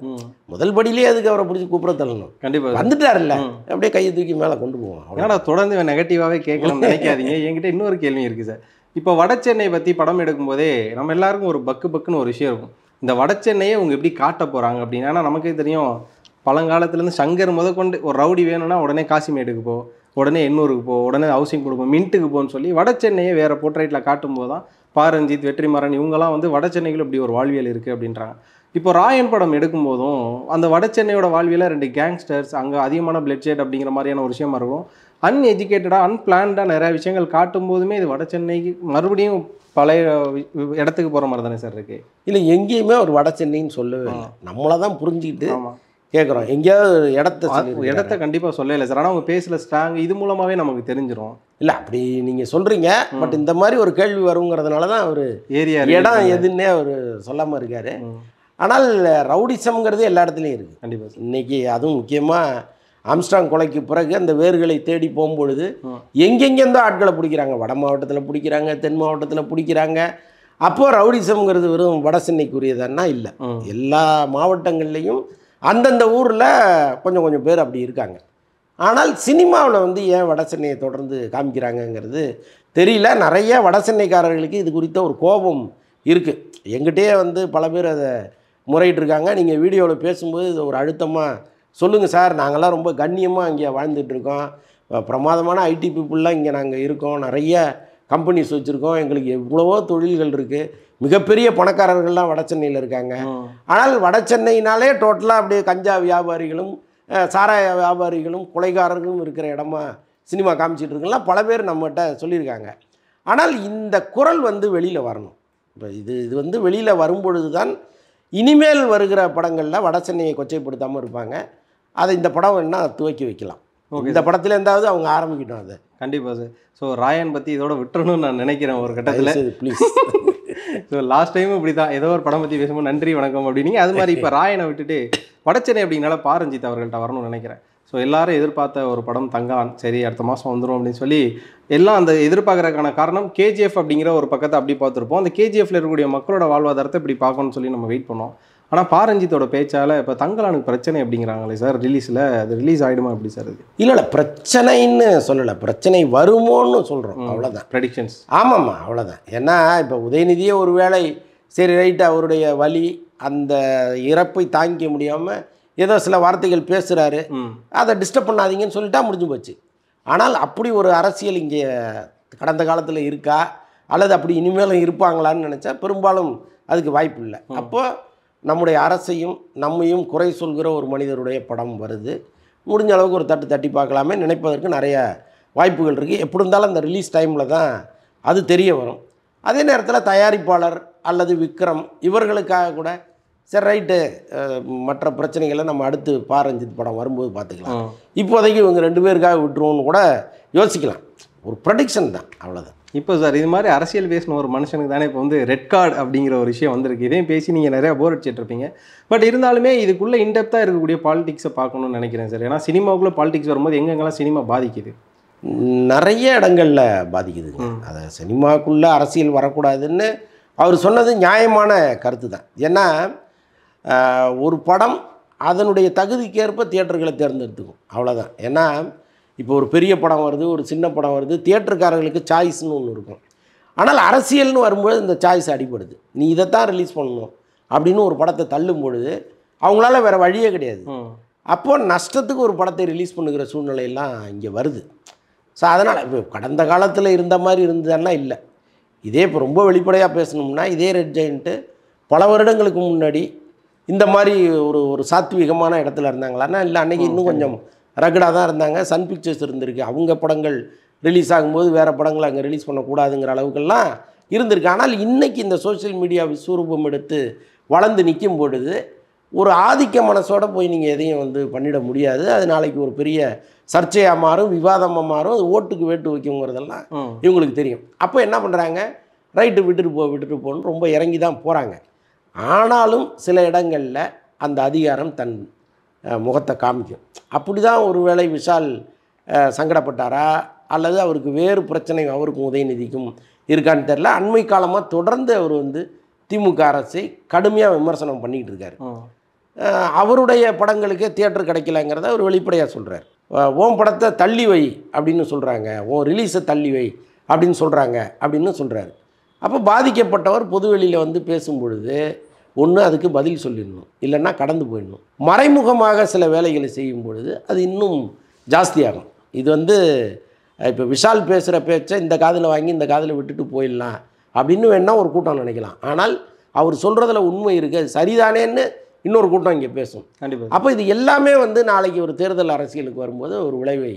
முதல் படியிலே அதுக்கு அவரை பிடிச்சி கூப்பிட தள்ளணும் கண்டிப்பாக வந்துட்டார்ல அப்படியே கையை தூக்கி மேலே கொண்டு போவோம் ஏன்னா தொடர்ந்து நெகட்டிவாகவே கேட்கணும்னு நினைக்காதீங்க என்கிட்ட இன்னொரு கேள்வி இருக்குது சார் இப்போ வட சென்னை பற்றி படம் எடுக்கும்போதே நம்ம எல்லாருக்கும் ஒரு பக்கு பக்குன்னு ஒரு விஷயம் இருக்கும் இந்த வட சென்னையை அவங்க எப்படி காட்ட போகிறாங்க அப்படின்னா நமக்கே தெரியும் பழங்காலத்துலேருந்து சங்கர் முதற்கொண்டு ஒரு ரவுடி வேணும்னா உடனே காசிமேடுக்கு போ உடனே எண்ணூருக்கு போ உடனே ஹவுசிங் கொடுப்போம் மின்ட்டுக்கு போகன்னு சொல்லி வட சென்னையை வேறு போர்ட்ரேட்டில் காட்டும் போது தான் பாரஞ்சித் வெற்றிமாறன் இவங்கெல்லாம் வந்து வட சென்னைகள் இப்படி ஒரு வாழ்வியல் இருக்குது அப்படின்றாங்க இப்போ ராயன் படம் எடுக்கும் போதும் அந்த வட சென்னையோட வாழ்வியில் ரெண்டு கேங்ஸ்டர்ஸ் அங்கே அதிகமான பிளட் ஷேட் அப்படிங்கிற மாதிரியான ஒரு விஷயமா இருக்கும் அன்எஜுகேட்டடாக அன்பிளான்டாக நிறையா விஷயங்கள் காட்டும் போதுமே இது வட சென்னைக்கு மறுபடியும் பழைய இடத்துக்கு போகிற மாதிரி தானே சார் இருக்குது இல்லை எங்கேயுமே ஒரு வட சென்னைன்னு சொல்லவே இல்லை நம்மளை தான் புரிஞ்சுக்கிட்டு கேட்குறோம் எங்கேயாவது இடத்த இடத்த கண்டிப்பாக சொல்லலை சார் ஆனால் அவங்க பேசல ஸ்ட்ராங் இது மூலமாகவே நமக்கு தெரிஞ்சிடும் இல்லை அப்படி நீங்கள் சொல்கிறீங்க பட் இந்த மாதிரி ஒரு கேள்வி வருங்கிறதுனால தான் அவர் ஏரியா இடம் எதுன்னே அவர் சொல்லாமல் இருக்கார் ஆனால் ரவுடிசம்ங்கிறது எல்லா இடத்துலையும் இருக்குது கண்டிப்பாக இன்றைக்கி அதுவும் முக்கியமாக ஆம்ஸ்டாங் கொலைக்கு பிறகு அந்த வேர்களை தேடி போகும்பொழுது எங்கெங்கேருந்தோ ஆட்களை பிடிக்கிறாங்க வட மாவட்டத்தில் பிடிக்கிறாங்க தென் மாவட்டத்தில் பிடிக்கிறாங்க அப்போது ரவுடிசம்ங்கிறது வெறும் வட சென்னைக்குரியதான்னா இல்லை எல்லா மாவட்டங்கள்லேயும் அந்தந்த ஊரில் கொஞ்சம் கொஞ்சம் பேர் அப்படி இருக்காங்க ஆனால் சினிமாவில் வந்து ஏன் வட சென்னையை தொடர்ந்து காமிக்கிறாங்கங்கிறது தெரியல நிறைய வட சென்னைக்காரர்களுக்கு இது குறித்த ஒரு கோபம் இருக்குது எங்கிட்டே வந்து பல பேர் அதை முறையிட்ருக்காங்க நீங்கள் வீடியோவில் பேசும்போது இது ஒரு அழுத்தமாக சொல்லுங்கள் சார் நாங்கள்லாம் ரொம்ப கண்ணியமாக இங்கே வாழ்ந்துட்டுருக்கோம் பிரமாதமான ஐடி பீப்புளெலாம் இங்கே நாங்கள் இருக்கோம் நிறைய கம்பெனிஸ் வச்சுருக்கோம் எங்களுக்கு எவ்வளவோ தொழில்கள் இருக்குது மிகப்பெரிய பணக்காரர்கள்லாம் வட சென்னையில் இருக்காங்க ஆனால் வட சென்னையினாலே டோட்டலாக அப்படியே கஞ்சா வியாபாரிகளும் சாராய வியாபாரிகளும் கொலைகாரர்களும் இருக்கிற இடமா சினிமா காமிச்சிட்டு இருக்கலாம் பல பேர் நம்மகிட்ட சொல்லியிருக்காங்க ஆனால் இந்த குரல் வந்து வெளியில் வரணும் இப்போ இது இது வந்து வெளியில் வரும்பொழுது தான் இனிமேல் வருகிற படங்களில் வட சென்னையை கொச்சைப்படுத்தாமல் இருப்பாங்க அதை இந்த படம் வேணால் துவக்கி வைக்கலாம் இந்த படத்துல இருந்தாவது அவங்க ஆரம்பிக்கிட்டோம் அதை கண்டிப்பாக சார் ஸோ ராயன் பற்றி இதோட விட்டுறணும்னு நான் நினைக்கிறேன் ஒரு கட்டத்தில் ப்ளீஸ் ஸோ லாஸ்ட் டைமும் இப்படி தான் ஏதோ ஒரு படம் பற்றி பேசும்போது நன்றி வணக்கம் அப்படின்னீங்க அது மாதிரி இப்போ ராயனை விட்டுட்டு படச்சனை அப்படின்னால பாரஞ்சித் அவர்கள்ட்ட வரணும்னு நினைக்கிறேன் ஸோ எல்லாரும் எதிர்பார்த்த ஒரு படம் தங்கான் சரி அடுத்த மாதம் வந்துடும் அப்படின்னு சொல்லி எல்லாம் அந்த எதிர்பார்க்குறதுக்கான காரணம் கேஜிஎஃப் அப்படிங்கிற ஒரு பக்கத்தை அப்படி பார்த்துருப்போம் அந்த கேஜிஎஃப்ல இருக்கக்கூடிய மக்களோட வாழ்வாதாரத்தை இப்படி பார்க்கணும்னு சொல்லி நம்ம வெயிட் பண்ணோம் ஆனால் பாரஞ்சித்தோட பேச்சால் இப்போ தங்கலானுக்கு பிரச்சனை அப்படிங்கிறாங்களே சார் ரிலீஸில் அது ரிலீஸ் ஆகிடுமா எப்படி சார் அது இல்லை இல்லை பிரச்சனைன்னு சொல்லலை பிரச்சனை வருமோன்னு சொல்கிறோம் அவ்வளோதான் ப்ரெடிக்ஷன்ஸ் ஆமாம்மா அவ்வளோதான் ஏன்னா இப்போ உதயநிதியே ஒரு வேளை சரி ரைட்டாக அவருடைய வழி அந்த இறப்பை தாங்கிக்க முடியாமல் ஏதோ சில வார்த்தைகள் பேசுகிறாரு அதை டிஸ்டர்ப் பண்ணாதீங்கன்னு சொல்லிட்டா முடிஞ்சு போச்சு ஆனால் அப்படி ஒரு அரசியல் இங்கே கடந்த காலத்தில் இருக்கா அல்லது அப்படி இனிமேலும் இருப்பாங்களான்னு நினச்சா பெரும்பாலும் அதுக்கு வாய்ப்பு இல்லை அப்போது நம்முடைய அரசையும் நம்மையும் குறை சொல்கிற ஒரு மனிதருடைய படம் வருது முடிஞ்ச அளவுக்கு ஒரு தட்டு தட்டி பார்க்கலாமே நினைப்பதற்கு நிறைய வாய்ப்புகள் இருக்குது எப்படி இருந்தாலும் அந்த ரிலீஸ் டைமில் தான் அது தெரிய வரும் அதே நேரத்தில் தயாரிப்பாளர் அல்லது விக்ரம் இவர்களுக்காக கூட சரி ரைட்டு மற்ற பிரச்சனைகளை நம்ம அடுத்து பாரஞ்சித் படம் வரும்போது பார்த்துக்கலாம் இப்போதைக்கு இவங்க ரெண்டு பேருக்காக விட்டுருவோம்னு கூட யோசிக்கலாம் ஒரு ப்ரொடிக்ஷன் தான் அவ்வளோதான் இப்போ சார் இது மாதிரி அரசியல் பேசின ஒரு மனுஷனுக்கு தானே இப்போ வந்து ரெட் கார்டு அப்படிங்கிற ஒரு விஷயம் வந்திருக்கு இதையும் பேசி நீங்கள் நிறையா போர் அடிச்சிட்ருப்பீங்க பட் இருந்தாலுமே இதுக்குள்ளே இன்டெப்த்தாக இருக்கக்கூடிய பாலிடிக்ஸை பார்க்கணும்னு நினைக்கிறேன் சார் ஏன்னா சினிமாவுக்குள்ளே பாலிடிக்ஸ் வரும்போது எங்கெங்கெல்லாம் சினிமா பாதிக்குது நிறைய இடங்களில் பாதிக்குதுங்க அதை சினிமாவுக்குள்ளே அரசியல் வரக்கூடாதுன்னு அவர் சொன்னது நியாயமான கருத்து தான் ஏன்னா ஒரு படம் அதனுடைய தகுதிக்கேற்ப தியேட்டர்களை தேர்ந்தெடுத்துக்கும் அவ்வளோதான் ஏன்னா இப்போ ஒரு பெரிய படம் வருது ஒரு சின்ன படம் வருது தியேட்டருக்காரர்களுக்கு சாய்ஸ்னு ஒன்று இருக்கும் ஆனால் அரசியல்னு வரும்போது இந்த சாய்ஸ் அடிப்படுது நீ இதை தான் ரிலீஸ் பண்ணணும் அப்படின்னு ஒரு படத்தை தள்ளும் பொழுது அவங்களால வேறு வழியே கிடையாது அப்போ நஷ்டத்துக்கு ஒரு படத்தை ரிலீஸ் பண்ணுகிற சூழ்நிலையெல்லாம் இங்கே வருது ஸோ அதனால் இப்போ கடந்த காலத்தில் இருந்த மாதிரி இருந்ததெல்லாம் இல்லை இதே இப்போ ரொம்ப வெளிப்படையாக பேசணும்னா இதே ரெட் ஜெயின்ட்டு பல வருடங்களுக்கு முன்னாடி இந்த மாதிரி ஒரு ஒரு சாத்விகமான இடத்துல இருந்தாங்களான்னா இல்லை அன்றைக்கி இன்னும் கொஞ்சம் ரகடாக தான் இருந்தாங்க சன் பிக்சர்ஸ் இருந்திருக்கு அவங்க படங்கள் ரிலீஸ் ஆகும்போது வேறு படங்களை அங்கே ரிலீஸ் பண்ணக்கூடாதுங்கிற அளவுக்கெல்லாம் இருந்திருக்கு ஆனால் இன்றைக்கி இந்த சோசியல் மீடியா விஸ்வரூபம் எடுத்து வளர்ந்து நிற்கும் பொழுது ஒரு ஆதிக்க மனசோட போய் நீங்கள் எதையும் வந்து பண்ணிட முடியாது அது நாளைக்கு ஒரு பெரிய சர்ச்சையாக மாறும் விவாதமாக மாறும் அது ஓட்டுக்கு வேட்டு வைக்குங்கிறதெல்லாம் இவங்களுக்கு தெரியும் அப்போ என்ன பண்ணுறாங்க ரைட்டு விட்டுட்டு போ விட்டுட்டு போகணும்னு ரொம்ப இறங்கி தான் போகிறாங்க ஆனாலும் சில இடங்களில் அந்த அதிகாரம் தன் முகத்தை காமிக்கும் அப்படி தான் ஒருவேளை விஷால் சங்கடப்பட்டாரா அல்லது அவருக்கு வேறு பிரச்சனை அவருக்கும் உதயநிதிக்கும் இருக்கான்னு தெரில அண்மை காலமாக தொடர்ந்து அவர் வந்து திமுக அரசை கடுமையாக விமர்சனம் பண்ணிக்கிட்டு இருக்காரு அவருடைய படங்களுக்கே தியேட்டர் கிடைக்கலங்கிறத அவர் வெளிப்படையாக சொல்கிறார் ஓம் படத்தை தள்ளி வை அப்படின்னு சொல்கிறாங்க ஓ ரிலீஸை தள்ளி வை அப்படின்னு சொல்கிறாங்க அப்படின்னு சொல்கிறாரு அப்போ பாதிக்கப்பட்டவர் பொதுவெளியில் வந்து பேசும் பொழுது ஒன்று அதுக்கு பதில் சொல்லிடணும் இல்லைன்னா கடந்து போயிடணும் மறைமுகமாக சில வேலைகளை செய்யும் பொழுது அது இன்னும் ஜாஸ்தியாகும் இது வந்து இப்போ விஷால் பேசுகிற பேச்சை இந்த காதில் வாங்கி இந்த காதில் விட்டுட்டு போயிடலாம் அப்படின்னு வேணால் ஒரு கூட்டம் நினைக்கலாம் ஆனால் அவர் சொல்கிறதுல உண்மை இருக்குது சரிதானேன்னு இன்னொரு கூட்டம் இங்கே பேசும் கண்டிப்பாக அப்போ இது எல்லாமே வந்து நாளைக்கு ஒரு தேர்தல் அரசியலுக்கு வரும்போது ஒரு விளைவை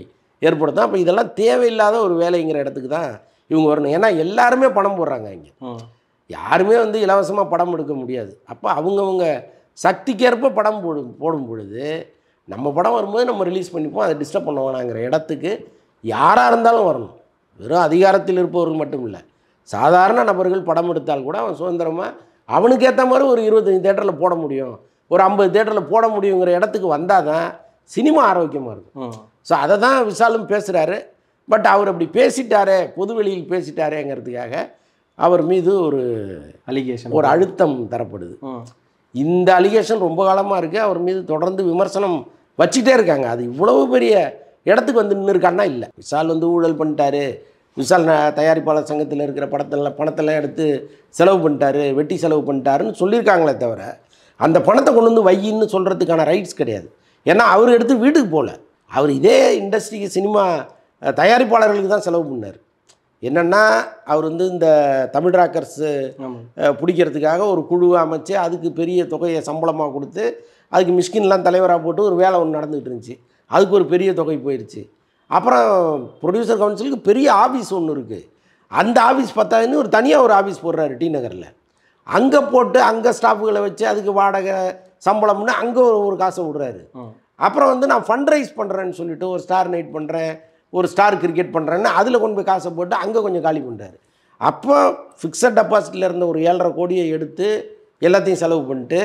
ஏற்படுத்தும் அப்போ இதெல்லாம் தேவையில்லாத ஒரு வேலைங்கிற இடத்துக்கு தான் இவங்க வரணும் ஏன்னா எல்லாருமே படம் போடுறாங்க இங்கே யாருமே வந்து இலவசமாக படம் எடுக்க முடியாது அப்போ அவங்கவுங்க சக்திக்கேற்ப படம் போடு போடும் பொழுது நம்ம படம் வரும்போது நம்ம ரிலீஸ் பண்ணிப்போம் அதை டிஸ்டர்ப் பண்ண வேணாங்கிற இடத்துக்கு யாராக இருந்தாலும் வரணும் வெறும் அதிகாரத்தில் இருப்பவர்கள் மட்டும் இல்லை சாதாரண நபர்கள் படம் எடுத்தால் கூட அவன் சுதந்திரமாக அவனுக்கு ஏற்ற மாதிரி ஒரு இருபத்தஞ்சி தேட்டரில் போட முடியும் ஒரு ஐம்பது தேட்டரில் போட முடியுங்கிற இடத்துக்கு வந்தால் தான் சினிமா ஆரோக்கியமாக இருக்கும் ஸோ அதை தான் விஷாலும் பேசுகிறாரு பட் அவர் அப்படி பேசிட்டாரே பொதுவெளியில் பேசிட்டாரேங்கிறதுக்காக அவர் மீது ஒரு அலிகேஷன் ஒரு அழுத்தம் தரப்படுது இந்த அலிகேஷன் ரொம்ப காலமாக இருக்குது அவர் மீது தொடர்ந்து விமர்சனம் வச்சுட்டே இருக்காங்க அது இவ்வளவு பெரிய இடத்துக்கு வந்து நின்று இருக்கான்னா இல்லை விஷால் வந்து ஊழல் பண்ணிட்டாரு விஷால் தயாரிப்பாளர் சங்கத்தில் இருக்கிற படத்தில் பணத்தெல்லாம் எடுத்து செலவு பண்ணிட்டாரு வெட்டி செலவு பண்ணிட்டாருன்னு சொல்லியிருக்காங்களே தவிர அந்த பணத்தை கொண்டு வந்து வையின்னு சொல்கிறதுக்கான ரைட்ஸ் கிடையாது ஏன்னா அவர் எடுத்து வீட்டுக்கு போகல அவர் இதே இண்டஸ்ட்ரிக்கு சினிமா தயாரிப்பாளர்களுக்கு தான் செலவு பண்ணார் என்னென்னா அவர் வந்து இந்த தமிழ் ராக்கர்ஸு பிடிக்கிறதுக்காக ஒரு குழு அமைச்சு அதுக்கு பெரிய தொகையை சம்பளமாக கொடுத்து அதுக்கு மிஷ்கின்லாம் தலைவராக போட்டு ஒரு வேலை ஒன்று நடந்துகிட்டு இருந்துச்சு அதுக்கு ஒரு பெரிய தொகை போயிடுச்சு அப்புறம் ப்ரொடியூசர் கவுன்சிலுக்கு பெரிய ஆஃபீஸ் ஒன்று இருக்குது அந்த ஆஃபீஸ் பார்த்தாங்கன்னு ஒரு தனியாக ஒரு ஆஃபீஸ் போடுறாரு டி நகரில் அங்கே போட்டு அங்கே ஸ்டாஃபுகளை வச்சு அதுக்கு வாடகை சம்பளம்னு அங்கே ஒரு காசை விடுறாரு அப்புறம் வந்து நான் ஃபண்ட் ரைஸ் பண்ணுறேன்னு சொல்லிட்டு ஒரு ஸ்டார் நைட் பண்ணுறேன் ஒரு ஸ்டார் கிரிக்கெட் பண்ணுறேன்னா அதில் கொண்டு போய் காசை போட்டு அங்கே கொஞ்சம் காலி பண்ணுறாரு அப்போ ஃபிக்ஸட் டெபாசிட்டில் இருந்த ஒரு ஏழரை கோடியை எடுத்து எல்லாத்தையும் செலவு பண்ணிட்டு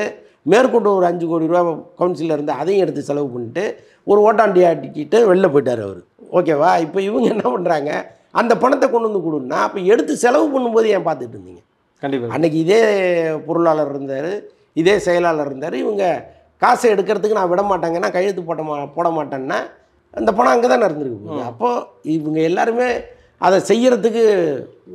மேற்கொண்டு ஒரு அஞ்சு கோடி ரூபா கவுன்சிலில் இருந்து அதையும் எடுத்து செலவு பண்ணிட்டு ஒரு ஓட்டாண்டி ஆட்டிக்கிட்டு வெளில போயிட்டார் அவர் ஓகேவா இப்போ இவங்க என்ன பண்ணுறாங்க அந்த பணத்தை கொண்டு வந்து கொடுன்னா அப்போ எடுத்து செலவு பண்ணும்போது ஏன் பார்த்துட்டு இருந்தீங்க கண்டிப்பாக அன்றைக்கி இதே பொருளாளர் இருந்தார் இதே செயலாளர் இருந்தார் இவங்க காசை எடுக்கிறதுக்கு நான் விட மாட்டாங்கன்னா கையெழுத்து போட்ட மா போட மாட்டேன்னா அந்த பணம் அங்கே தான் நடந்திருக்கு அப்போது இவங்க எல்லாருமே அதை செய்கிறதுக்கு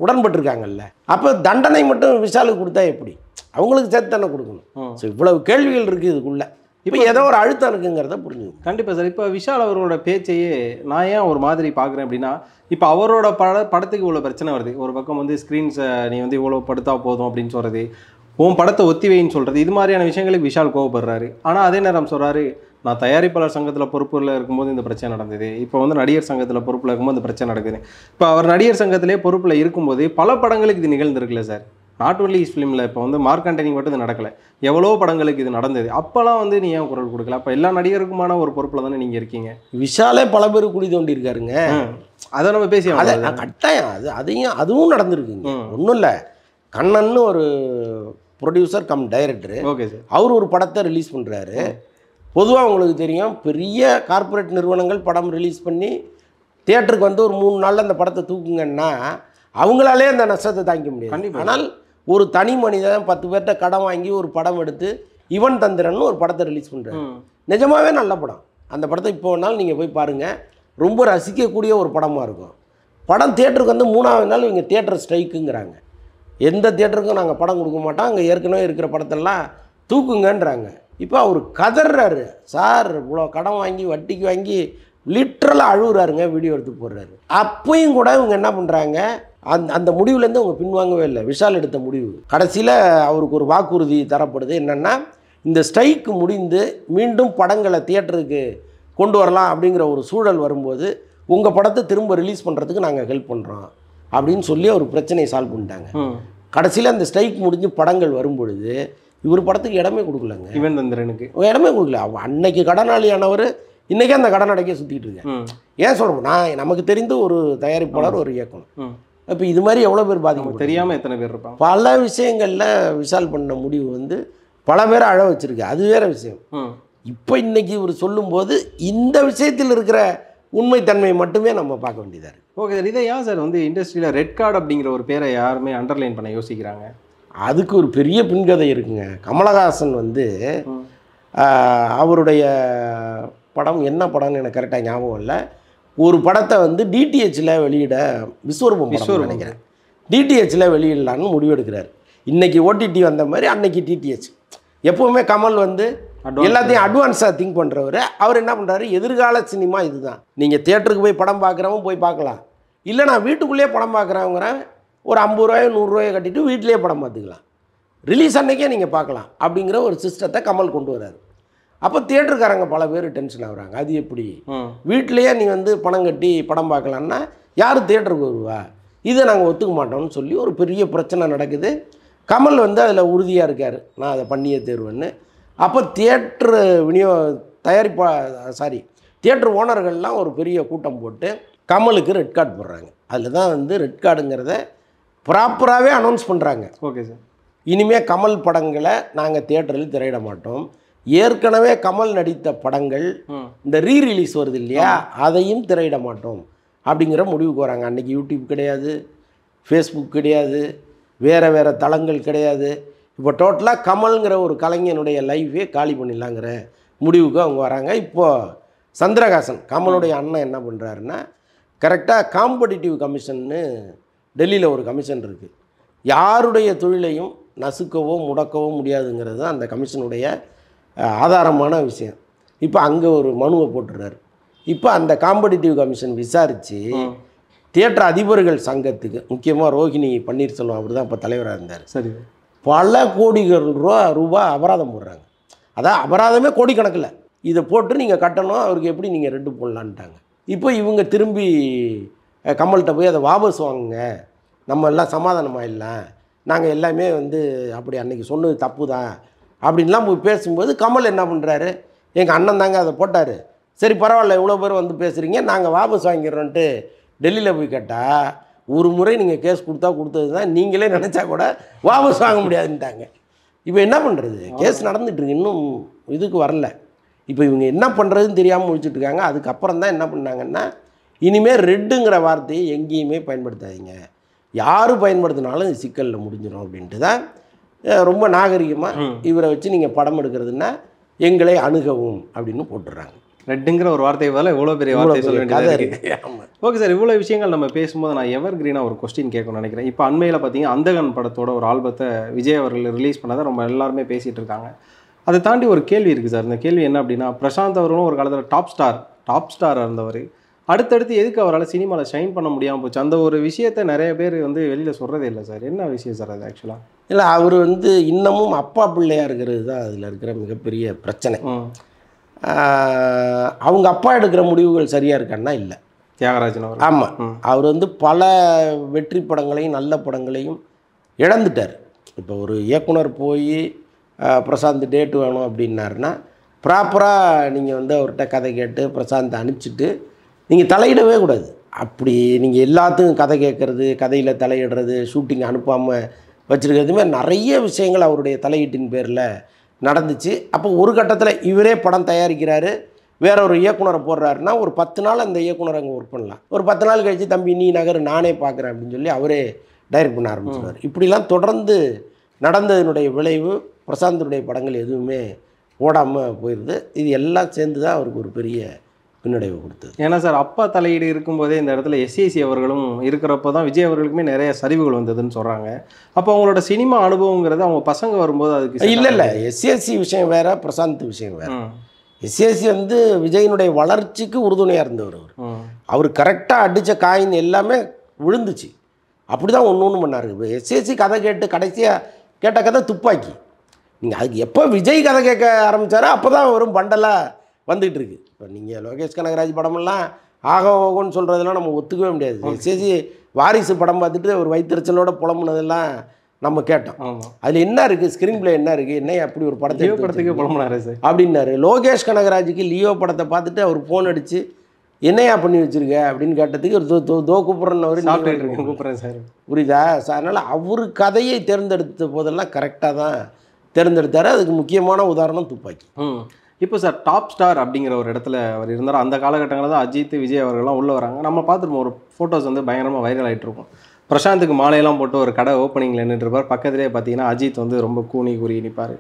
உடன்பட்டிருக்காங்கல்ல அப்போ தண்டனை மட்டும் விஷாலுக்கு கொடுத்தா எப்படி அவங்களுக்கு சேர்த்து தானே கொடுக்கணும் ஸோ இவ்வளவு கேள்விகள் இருக்குது இதுக்குள்ளே இப்போ ஏதோ ஒரு அழுத்தம் இருக்குங்கிறத புரிஞ்சுக்கணும் கண்டிப்பாக சார் இப்போ விஷால் அவரோட பேச்சையே நான் ஏன் ஒரு மாதிரி பார்க்குறேன் அப்படின்னா இப்போ அவரோட பட படத்துக்கு இவ்வளோ பிரச்சனை வருது ஒரு பக்கம் வந்து ஸ்க்ரீன்ஸை நீ வந்து இவ்வளோ படுத்தா போதும் அப்படின்னு சொல்கிறது உன் படத்தை ஒத்தி வைன்னு சொல்கிறது இது மாதிரியான விஷயங்களுக்கு விஷால் கோவப்படுறாரு ஆனால் அதே நேரம் சொல்கிறாரு நான் தயாரிப்பாளர் சங்கத்தில் பொறுப்பில் இருக்கும்போது இந்த பிரச்சனை நடந்தது இப்போ வந்து நடிகர் சங்கத்தில் பொறுப்பில் இருக்கும்போது இந்த பிரச்சனை நடக்குது இப்போ அவர் நடிகர் சங்கத்திலே பொறுப்பில் இருக்கும்போது பல படங்களுக்கு இது நிகழ்ந்திருக்குல்ல சார் நாட் ஒன்லி இஸ் ஃபிலிமில் இப்போ வந்து மார்க் மட்டும் இது நடக்கலை எவ்வளோ படங்களுக்கு இது நடந்தது அப்போலாம் வந்து நீ ஏன் குரல் கொடுக்கல அப்போ எல்லா நடிகருக்குமான ஒரு பொறுப்பில் தானே நீங்கள் இருக்கீங்க விஷாலே பல பேர் குடி தோண்டி இருக்காருங்க அதை நம்ம பேசி கட்டாயம் அது அதையும் அதுவும் நடந்திருக்குங்க ஒன்றும் இல்லை கண்ணன்னு ஒரு producer cum director okay sir அவர் ஒரு படத்தை ரிலீஸ் பண்ணுறாரு பொதுவாக உங்களுக்கு தெரியும் பெரிய கார்ப்பரேட் நிறுவனங்கள் படம் ரிலீஸ் பண்ணி தேட்டருக்கு வந்து ஒரு மூணு நாளில் அந்த படத்தை தூக்குங்கன்னா அவங்களாலே அந்த நஷ்டத்தை தாங்கிக்க முடியாது ஆனால் ஒரு தனி மனிதன் பத்து பேர்கிட்ட கடன் வாங்கி ஒரு படம் எடுத்து இவன் தந்திரன் ஒரு படத்தை ரிலீஸ் பண்ணுறேன் நிஜமாகவே நல்ல படம் அந்த படத்தை இப்போ வேணாலும் நீங்கள் போய் பாருங்கள் ரொம்ப ரசிக்கக்கூடிய ஒரு படமாக இருக்கும் படம் தேட்டருக்கு வந்து மூணாவது நாள் இவங்க தேட்டர் ஸ்ட்ரைக்குங்கிறாங்க எந்த தேட்டருக்கும் நாங்கள் படம் கொடுக்க மாட்டோம் அங்கே ஏற்கனவே இருக்கிற படத்தெல்லாம் தூக்குங்கன்றாங்க இப்போ அவர் கதறாரு சார் இவ்வளோ கடன் வாங்கி வட்டிக்கு வாங்கி லிட்ரலாக அழுகுறாருங்க வீடியோ எடுத்து போடுறாரு அப்பையும் கூட இவங்க என்ன பண்ணுறாங்க அந் அந்த முடிவுலேருந்து அவங்க பின்வாங்கவே இல்லை விஷால் எடுத்த முடிவு கடைசியில் அவருக்கு ஒரு வாக்குறுதி தரப்படுது என்னென்னா இந்த ஸ்ட்ரைக்கு முடிந்து மீண்டும் படங்களை தியேட்டருக்கு கொண்டு வரலாம் அப்படிங்கிற ஒரு சூழல் வரும்போது உங்கள் படத்தை திரும்ப ரிலீஸ் பண்ணுறதுக்கு நாங்கள் ஹெல்ப் பண்ணுறோம் அப்படின்னு சொல்லி அவர் பிரச்சனையை சால்வ் பண்ணிட்டாங்க கடைசியில் அந்த ஸ்ட்ரைக் முடிஞ்சு படங்கள் வரும்பொழுது இவர் படத்துக்கு இடமே கொடுக்கலங்க இவன் தந்திரனுக்கு இடமே கொடுக்கல அன்னைக்கு கடனாளியானவர் இன்றைக்கே அந்த கடன் அடைக்க சுற்றிட்டு இருக்கேன் ஏன் சொல்கிறோம் நான் நமக்கு தெரிந்த ஒரு தயாரிப்பாளர் ஒரு இயக்குனர் இப்போ இது மாதிரி எவ்வளோ பேர் பாதிக்கும் தெரியாமல் எத்தனை பேர் இருப்பாங்க பல விஷயங்களில் விசால் பண்ண முடிவு வந்து பல பேரை அழ வச்சுருக்கு அது வேற விஷயம் இப்போ இன்னைக்கு இவர் சொல்லும்போது இந்த விஷயத்தில் இருக்கிற உண்மைத்தன்மை மட்டுமே நம்ம பார்க்க வேண்டியதாக இருக்குது ஓகே சார் இதை ஏன் சார் வந்து இண்டஸ்ட்ரியில் ரெட் கார்டு அப்படிங்கிற ஒரு பேரை யாருமே அண்டர்லைன் பண்ண யோசிக்கிறாங்க அதுக்கு ஒரு பெரிய பின்கதை இருக்குங்க கமலஹாசன் வந்து அவருடைய படம் என்ன படம்னு எனக்கு கரெக்டாக ஞாபகம் இல்லை ஒரு படத்தை வந்து டிடிஹெச்சில் வெளியிட விஸ்வரூபம் நினைக்கிறேன் டிடிஹெச்சில் வெளியிடலான்னு முடிவெடுக்கிறார் இன்றைக்கி ஓடிடி வந்த மாதிரி அன்னைக்கு டிடிஹெச் எப்போவுமே கமல் வந்து எல்லாத்தையும் அட்வான்ஸாக திங்க் பண்ணுறவர் அவர் என்ன பண்ணுறாரு எதிர்கால சினிமா இதுதான் நீங்கள் தேட்டருக்கு போய் படம் பார்க்குறவங்க போய் பார்க்கலாம் இல்லை நான் வீட்டுக்குள்ளேயே படம் பார்க்குறவங்கிறேன் ஒரு ஐம்பது ரூபாயோ நூறுரூவாயோ கட்டிட்டு வீட்டிலே படம் பார்த்துக்கலாம் ரிலீஸ் அன்றைக்கே நீங்கள் பார்க்கலாம் அப்படிங்கிற ஒரு சிஸ்டத்தை கமல் கொண்டு வராது அப்போ தியேட்டருக்காரங்க பல பேர் டென்ஷன் ஆகுறாங்க அது எப்படி வீட்டிலையே நீ வந்து பணம் கட்டி படம் பார்க்கலான்னா யார் தியேட்டருக்கு வருவா இதை நாங்கள் ஒத்துக்க மாட்டோம்னு சொல்லி ஒரு பெரிய பிரச்சனை நடக்குது கமல் வந்து அதில் உறுதியாக இருக்கார் நான் அதை பண்ணியே தேர்வேன்னு அப்போ தேட்ரு விநியோ தயாரிப்பா சாரி தியேட்டர் ஓனர்கள்லாம் ஒரு பெரிய கூட்டம் போட்டு கமலுக்கு ரெட் கார்டு போடுறாங்க அதில் தான் வந்து ரெட் கார்டுங்கிறத ப்ராப்பராகவே அனௌன்ஸ் பண்ணுறாங்க ஓகே சார் இனிமேல் கமல் படங்களை நாங்கள் தேட்டரில் திரையிட மாட்டோம் ஏற்கனவே கமல் நடித்த படங்கள் இந்த ரீ ரிலீஸ் வருது இல்லையா அதையும் திரையிட மாட்டோம் அப்படிங்கிற முடிவுக்கு வராங்க அன்றைக்கி யூடியூப் கிடையாது ஃபேஸ்புக் கிடையாது வேறு வேறு தளங்கள் கிடையாது இப்போ டோட்டலாக கமல்ங்கிற ஒரு கலைஞனுடைய லைஃபே காலி பண்ணிடலாங்கிற முடிவுக்கு அவங்க வராங்க இப்போது சந்திரகாசன் கமலுடைய அண்ணன் என்ன பண்ணுறாருன்னா கரெக்டாக காம்படிட்டிவ் கமிஷன்னு டெல்லியில் ஒரு கமிஷன் இருக்குது யாருடைய தொழிலையும் நசுக்கவோ முடக்கவோ முடியாதுங்கிறது தான் அந்த கமிஷனுடைய ஆதாரமான விஷயம் இப்போ அங்கே ஒரு மனுவை போட்டுறாரு இப்போ அந்த காம்படிட்டிவ் கமிஷன் விசாரித்து தியேட்டர் அதிபர்கள் சங்கத்துக்கு முக்கியமாக ரோஹிணி பன்னீர்செல்வம் அவர் தான் இப்போ தலைவராக இருந்தார் சரி பல கோடிகள் ரூபா ரூபா அபராதம் போடுறாங்க அதான் அபராதமே கோடி கணக்கில் இதை போட்டு நீங்கள் கட்டணும் அவருக்கு எப்படி நீங்கள் ரெண்டு போடலான்ட்டாங்க இப்போ இவங்க திரும்பி கமல்கிட்ட போய் அதை வாபஸ் வாங்குங்க நம்ம எல்லாம் சமாதானமாகிடலாம் நாங்கள் எல்லாமே வந்து அப்படி அன்றைக்கி சொன்னது தப்பு தான் அப்படின்லாம் போய் பேசும்போது கமல் என்ன பண்ணுறாரு எங்கள் அண்ணன் தாங்க அதை போட்டார் சரி பரவாயில்ல இவ்வளோ பேர் வந்து பேசுகிறீங்க நாங்கள் வாபஸ் வாங்கிடுறோன்ட்டு டெல்லியில் போய் கேட்டால் ஒரு முறை நீங்கள் கேஸ் கொடுத்தா கொடுத்தது தான் நீங்களே நினச்சா கூட வாபஸ் வாங்க முடியாதுன்ட்டாங்க இப்போ என்ன பண்ணுறது கேஸ் நடந்துட்டுருக்கு இன்னும் இதுக்கு வரல இப்போ இவங்க என்ன பண்ணுறதுன்னு தெரியாமல் முடிச்சுட்ருக்காங்க அதுக்கப்புறம் தான் என்ன பண்ணாங்கன்னா இனிமேல் ரெட்டுங்கிற வார்த்தையை எங்கேயுமே பயன்படுத்தாதீங்க யார் பயன்படுத்தினாலும் சிக்கலில் முடிஞ்சிடும் அப்படின்ட்டு தான் ரொம்ப நாகரிகமாக இவரை வச்சு நீங்கள் படம் எடுக்கிறதுன்னா எங்களை அணுகவும் அப்படின்னு போட்டுடுறாங்க ரெட்டுங்கிற ஒரு வார்த்தை பதில் இவ்வளோ பெரிய வார்த்தை சொல்ல வேண்டியதாக இருக்குது ஓகே சார் இவ்வளோ விஷயங்கள் நம்ம பேசும்போது நான் எவர் கிரீனாக ஒரு கொஸ்டின் கேட்கணும்னு நினைக்கிறேன் இப்போ அண்மையில் பார்த்தீங்கன்னா அந்தகன் படத்தோட ஒரு ஆல்பத்தை விஜய் அவர்கள் ரிலீஸ் பண்ணதை ரொம்ப எல்லாருமே பேசிகிட்டு இருக்காங்க அதை தாண்டி ஒரு கேள்வி இருக்குது சார் இந்த கேள்வி என்ன அப்படின்னா பிரசாந்த் அவர்களும் ஒரு காலத்தில் டாப் ஸ்டார் டாப் ஸ்டாராக இருந்தவர் அடுத்தடுத்து எதுக்கு அவரால் சினிமாவில் ஷைன் பண்ண முடியாமல் போச்சு அந்த ஒரு விஷயத்த நிறைய பேர் வந்து வெளியில் சொல்கிறதே இல்லை சார் என்ன விஷயம் சார் அது ஆக்சுவலாக இல்லை அவர் வந்து இன்னமும் அப்பா பிள்ளையாக இருக்கிறது தான் அதில் இருக்கிற மிகப்பெரிய பிரச்சனை அவங்க அப்பா எடுக்கிற முடிவுகள் சரியாக இருக்கான்னா இல்லை தியாகராஜன் அவர் ஆமாம் அவர் வந்து பல வெற்றி படங்களையும் நல்ல படங்களையும் இழந்துட்டார் இப்போ ஒரு இயக்குனர் போய் பிரசாந்த் டேட் வேணும் அப்படின்னாருன்னா ப்ராப்பராக நீங்கள் வந்து அவர்கிட்ட கதை கேட்டு பிரசாந்தை அனுப்பிச்சிட்டு நீங்கள் தலையிடவே கூடாது அப்படி நீங்கள் எல்லாத்துக்கும் கதை கேட்குறது கதையில் தலையிடுறது ஷூட்டிங் அனுப்பாமல் வச்சுருக்கிறது மாதிரி நிறைய விஷயங்கள் அவருடைய தலையீட்டின் பேரில் நடந்துச்சு அப்போ ஒரு கட்டத்தில் இவரே படம் தயாரிக்கிறாரு வேற ஒரு இயக்குனரை போடுறாருன்னா ஒரு பத்து நாள் அந்த இயக்குனர் அங்கே ஒர்க் பண்ணலாம் ஒரு பத்து நாள் கழித்து தம்பி நீ நகர் நானே பார்க்குறேன் அப்படின்னு சொல்லி அவரே டைரக்ட் பண்ண ஆரம்பிச்சார் இப்படிலாம் தொடர்ந்து நடந்ததுனுடைய விளைவு பிரசாந்தனுடைய படங்கள் எதுவுமே ஓடாமல் போயிடுது இது எல்லாம் சேர்ந்து தான் அவருக்கு ஒரு பெரிய பின்னடைவு கொடுத்தது ஏன்னா சார் அப்பா தலையீடு இருக்கும்போதே இந்த இடத்துல எஸ்ஏசி e அவர்களும் இருக்கிறப்ப தான் விஜய் அவர்களுக்குமே நிறைய சரிவுகள் வந்ததுன்னு சொல்கிறாங்க அப்போ அவங்களோட சினிமா அனுபவங்கிறது அவங்க பசங்க வரும்போது அதுக்கு இல்லை இல்லை எஸ்சிஎஸ்சி விஷயம் வேற பிரசாந்த் விஷயம் வேற எஸ்சிஎஸ்சி e வந்து விஜயனுடைய வளர்ச்சிக்கு உறுதுணையாக இருந்தவர் அவர் அவர் கரெக்டாக அடித்த காயின் எல்லாமே விழுந்துச்சு அப்படி தான் ஒன்று ஒன்று பண்ணார் எஸ்சிஎஸ்சி e கதை கேட்டு கடைசியாக கேட்ட கதை துப்பாக்கி நீங்கள் அதுக்கு எப்போ விஜய் கதை கேட்க ஆரம்பித்தாரோ அப்போ தான் வரும் பண்டலாக வந்துகிட்டு இருக்கு இப்போ நீங்கள் லோகேஷ் கனகராஜ் படமெல்லாம் ஆகோ ஓகோன்னு சொல்கிறதெல்லாம் நம்ம ஒத்துக்கவே முடியாது சேசி வாரிசு படம் பார்த்துட்டு ஒரு வயிற்றுச்சலோட புலம்புனதெல்லாம் நம்ம கேட்டோம் அதில் என்ன இருக்குது ஸ்க்ரீன் பிளே என்ன இருக்குது என்ன அப்படி ஒரு படத்தை லியோ படத்துக்கு புலம்புனாரு சார் அப்படின்னாரு லோகேஷ் கனகராஜுக்கு லியோ படத்தை பார்த்துட்டு அவர் ஃபோன் அடித்து என்னையா பண்ணி வச்சுருக்க அப்படின்னு கேட்டதுக்கு ஒரு தோ தோ கூப்பிட்றன்னு அவர் கூப்பிட்றேன் சார் புரியுதா சார் அதனால் அவர் கதையை தேர்ந்தெடுத்த போதெல்லாம் கரெக்டாக தான் தேர்ந்தெடுத்தார் அதுக்கு முக்கியமான உதாரணம் துப்பாக்கி இப்போ சார் டாப் ஸ்டார் அப்படிங்கிற ஒரு இடத்துல அவர் இருந்தார் அந்த காலகட்டங்களில் தான் அஜித் விஜய் அவர்கள்லாம் உள்ளே வராங்க நம்ம பார்த்துருப்போம் ஒரு ஃபோட்டோஸ் வந்து பயங்கரமாக வைரல் ஆகிட்டு இருக்கும் பிரசாந்துக்கு மாலையெல்லாம் போட்டு ஒரு கடை ஓப்பனிங்கில் நின்றுருப்பார் பக்கத்துலேயே பார்த்தீங்கன்னா அஜித் வந்து ரொம்ப கூணி கூறி நிற்பார்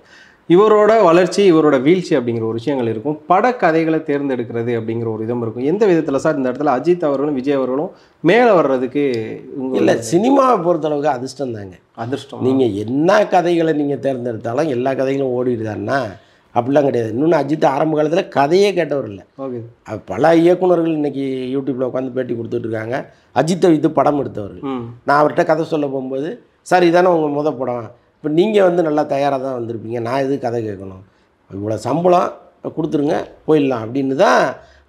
இவரோட வளர்ச்சி இவரோட வீழ்ச்சி அப்படிங்கிற ஒரு விஷயங்கள் இருக்கும் படக்கதைகளை தேர்ந்தெடுக்கிறது அப்படிங்கிற ஒரு இதம் இருக்கும் எந்த விதத்தில் சார் இந்த இடத்துல அஜித் அவர்களும் விஜய் அவர்களும் மேலே வர்றதுக்கு இல்லை சினிமாவை பொறுத்தளவுக்கு அதிர்ஷ்டம் தாங்க அதிர்ஷ்டம் நீங்கள் என்ன கதைகளை நீங்கள் தேர்ந்தெடுத்தாலும் எல்லா கதைகளும் ஓடிடுதான்னா அப்படிலாம் கிடையாது இன்னொன்று அஜித் ஆரம்ப காலத்தில் கதையே கேட்டவர் இல்லை ஓகே பல இயக்குநர்கள் இன்றைக்கி யூடியூப்பில் உட்காந்து பேட்டி கொடுத்துட்ருக்காங்க அஜித்தை வித்து படம் எடுத்தவர் நான் அவர்கிட்ட கதை சொல்ல போகும்போது சார் இதானே உங்கள் முத படம் இப்போ நீங்கள் வந்து நல்லா தயாராக தான் வந்திருப்பீங்க நான் எது கதை கேட்கணும் இவ்வளோ சம்பளம் கொடுத்துருங்க போயிடலாம் அப்படின்னு தான்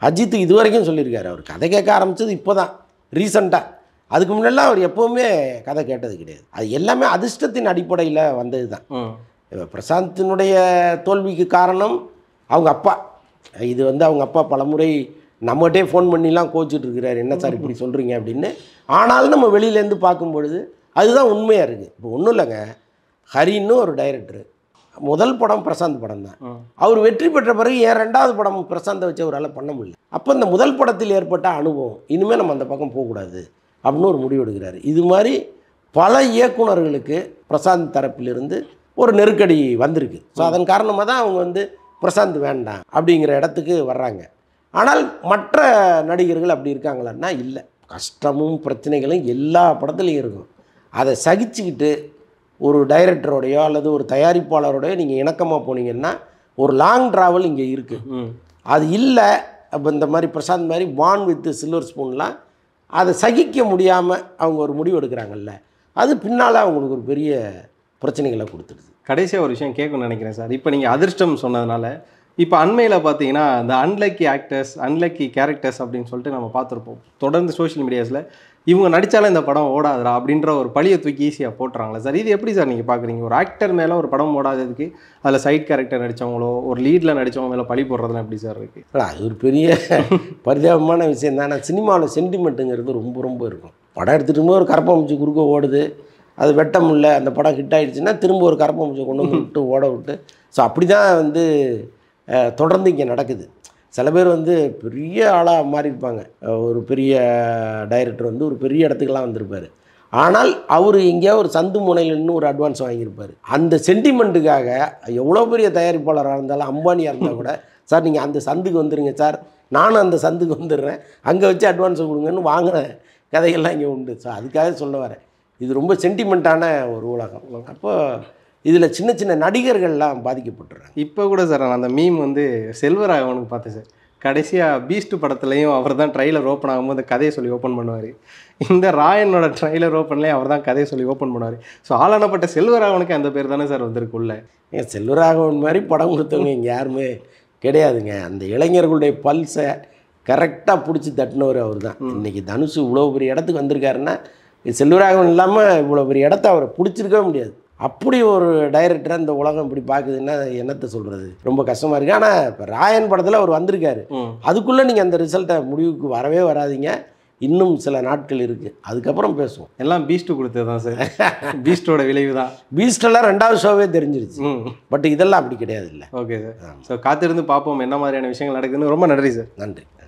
அஜித் இது வரைக்கும் சொல்லியிருக்காரு அவர் கதை கேட்க ஆரம்பித்தது இப்போ தான் ரீசண்டாக அதுக்கு முன்னெல்லாம் அவர் எப்போவுமே கதை கேட்டது கிடையாது அது எல்லாமே அதிர்ஷ்டத்தின் அடிப்படையில் வந்தது தான் பிரசாந்தினுடைய தோல்விக்கு காரணம் அவங்க அப்பா இது வந்து அவங்க அப்பா பலமுறை நம்மகிட்டே ஃபோன் பண்ணிலாம் கோச்சிட்ருக்கிறார் இருக்கிறார் என்ன சார் இப்படி சொல்கிறீங்க அப்படின்னு ஆனாலும் நம்ம வெளியிலேருந்து பார்க்கும்பொழுது அதுதான் உண்மையாக இருக்குது இப்போ ஒன்றும் இல்லைங்க ஹரின்னு ஒரு டைரக்டரு முதல் படம் பிரசாந்த் படம் தான் அவர் வெற்றி பெற்ற பிறகு என் ரெண்டாவது படம் பிரசாந்தை வச்சு அவரால் பண்ண முடியல அப்போ இந்த முதல் படத்தில் ஏற்பட்ட அனுபவம் இனிமேல் நம்ம அந்த பக்கம் போகக்கூடாது அப்படின்னு ஒரு முடிவு எடுக்கிறாரு இது மாதிரி பல இயக்குநர்களுக்கு பிரசாந்த் தரப்பிலிருந்து ஒரு நெருக்கடி வந்திருக்கு ஸோ அதன் காரணமாக தான் அவங்க வந்து பிரசாந்த் வேண்டாம் அப்படிங்கிற இடத்துக்கு வர்றாங்க ஆனால் மற்ற நடிகர்கள் அப்படி இருக்காங்களான்னா இல்லை கஷ்டமும் பிரச்சனைகளும் எல்லா படத்துலையும் இருக்கும் அதை சகிச்சுக்கிட்டு ஒரு டைரக்டரோடையோ அல்லது ஒரு தயாரிப்பாளரோடையோ நீங்கள் இணக்கமாக போனீங்கன்னா ஒரு லாங் ட்ராவல் இங்கே இருக்குது அது இல்லை அப்போ இந்த மாதிரி பிரசாந்த் மாதிரி வான் வித் சில்வர் ஸ்பூன்லாம் அதை சகிக்க முடியாமல் அவங்க ஒரு முடிவு எடுக்கிறாங்கல்ல அது பின்னால் அவங்களுக்கு ஒரு பெரிய பிரச்சனைகளை கொடுத்துடுது கடைசியாக ஒரு விஷயம் கேட்கணும்னு நினைக்கிறேன் சார் இப்போ நீங்கள் அதிர்ஷ்டம் சொன்னதுனால இப்போ அண்மையில் பார்த்தீங்கன்னா இந்த அன்லக்கி ஆக்டர்ஸ் அன்லக்கி கேரக்டர்ஸ் அப்படின்னு சொல்லிட்டு நம்ம பார்த்துருப்போம் தொடர்ந்து சோஷியல் மீடியாஸில் இவங்க நடித்தாலும் இந்த படம் ஓடாதரா அப்படின்ற ஒரு பழியை தூக்கி ஈஸியாக போட்டுறாங்களே சார் இது எப்படி சார் நீங்கள் பார்க்குறீங்க ஒரு ஆக்டர் மேலே ஒரு படம் ஓடாததுக்கு அதில் சைட் கேரக்டர் நடித்தவங்களோ ஒரு லீடில் நடித்தவங்க மேலே பழி போடுறதுலாம் எப்படி சார் இருக்குது அது ஒரு பெரிய பரிதாபமான விஷயம் தான் ஆனால் சினிமாவில் சென்டிமெண்ட்டுங்கிறது ரொம்ப ரொம்ப இருக்கும் படம் எடுத்துகிட்டு ஒரு அமைச்சு குறுக்க ஓடுது அது வெட்ட முடில அந்த படம் ஹிட் ஆகிடுச்சுன்னா திரும்ப ஒரு கருப்பை மூச்சை கொண்டு வந்து விட்டு ஓட விட்டு ஸோ அப்படி தான் வந்து தொடர்ந்து இங்கே நடக்குது சில பேர் வந்து பெரிய ஆளாக மாறியிருப்பாங்க ஒரு பெரிய டைரக்டர் வந்து ஒரு பெரிய இடத்துக்கெல்லாம் வந்திருப்பார் ஆனால் அவர் எங்கேயோ ஒரு சந்து முனையிலன்னு ஒரு அட்வான்ஸ் வாங்கியிருப்பார் அந்த சென்டிமெண்ட்டுக்காக எவ்வளோ பெரிய தயாரிப்பாளராக இருந்தாலும் அம்பானியாக இருந்தால் கூட சார் நீங்கள் அந்த சந்துக்கு வந்துடுங்க சார் நானும் அந்த சந்துக்கு வந்துடுறேன் அங்கே வச்சு அட்வான்ஸை கொடுங்கன்னு வாங்கின கதையெல்லாம் இங்கே உண்டு ஸோ அதுக்காக சொல்ல வரேன் இது ரொம்ப சென்டிமெண்ட்டான ஒரு ஊடகம் அப்போ இதில் சின்ன சின்ன நடிகர்கள்லாம் பாதிக்கப்பட்டுறாங்க இப்போ கூட சார் நான் அந்த மீம் வந்து செல்வராகவனுக்கு பார்த்தேன் சார் கடைசியாக பீஸ்ட் படத்துலையும் அவர் தான் ட்ரெய்லர் ஓப்பன் ஆகும்போது கதையை சொல்லி ஓப்பன் பண்ணுவார் இந்த ராயனோட ட்ரெய்லர் ஓப்பன்லேயும் அவர் தான் கதையை சொல்லி ஓப்பன் பண்ணுவார் ஸோ ஆளானப்பட்ட செல்வராகவனுக்கு அந்த பேர் தானே சார் வந்திருக்குள்ள ஏன் செல்வராகவன் மாதிரி படம் கொடுத்தவங்க இங்கே யாருமே கிடையாதுங்க அந்த இளைஞர்களுடைய பல்ஸை கரெக்டாக பிடிச்சி தட்டினவர் அவர் தான் இன்றைக்கி தனுஷு இவ்வளோ பெரிய இடத்துக்கு வந்திருக்காருன்னா செல்வராகவன் இல்லாமல் இவ்வளோ பெரிய இடத்த அவரை பிடிச்சிருக்கவே முடியாது அப்படி ஒரு டைரக்டராக இந்த உலகம் இப்படி பார்க்குதுன்னா என்னத்தை சொல்கிறது ரொம்ப கஷ்டமாக இருக்குது ஆனால் இப்போ ராயன் படத்தில் அவர் வந்திருக்காரு அதுக்குள்ளே நீங்கள் அந்த ரிசல்ட்டை முடிவுக்கு வரவே வராதிங்க இன்னும் சில நாட்கள் இருக்குது அதுக்கப்புறம் பேசுவோம் எல்லாம் பீஸ்ட்டு கொடுத்தது தான் சார் பீஸ்ட்டோட விளைவு தான் பீஸ்டெல்லாம் ரெண்டாவது ஷோவே தெரிஞ்சிருச்சு பட் இதெல்லாம் அப்படி கிடையாது இல்லை ஓகே சார் ஸோ காத்திருந்து பார்ப்போம் என்ன மாதிரியான விஷயங்கள் நடக்குதுன்னு ரொம்ப நன்றி சார் நன்றி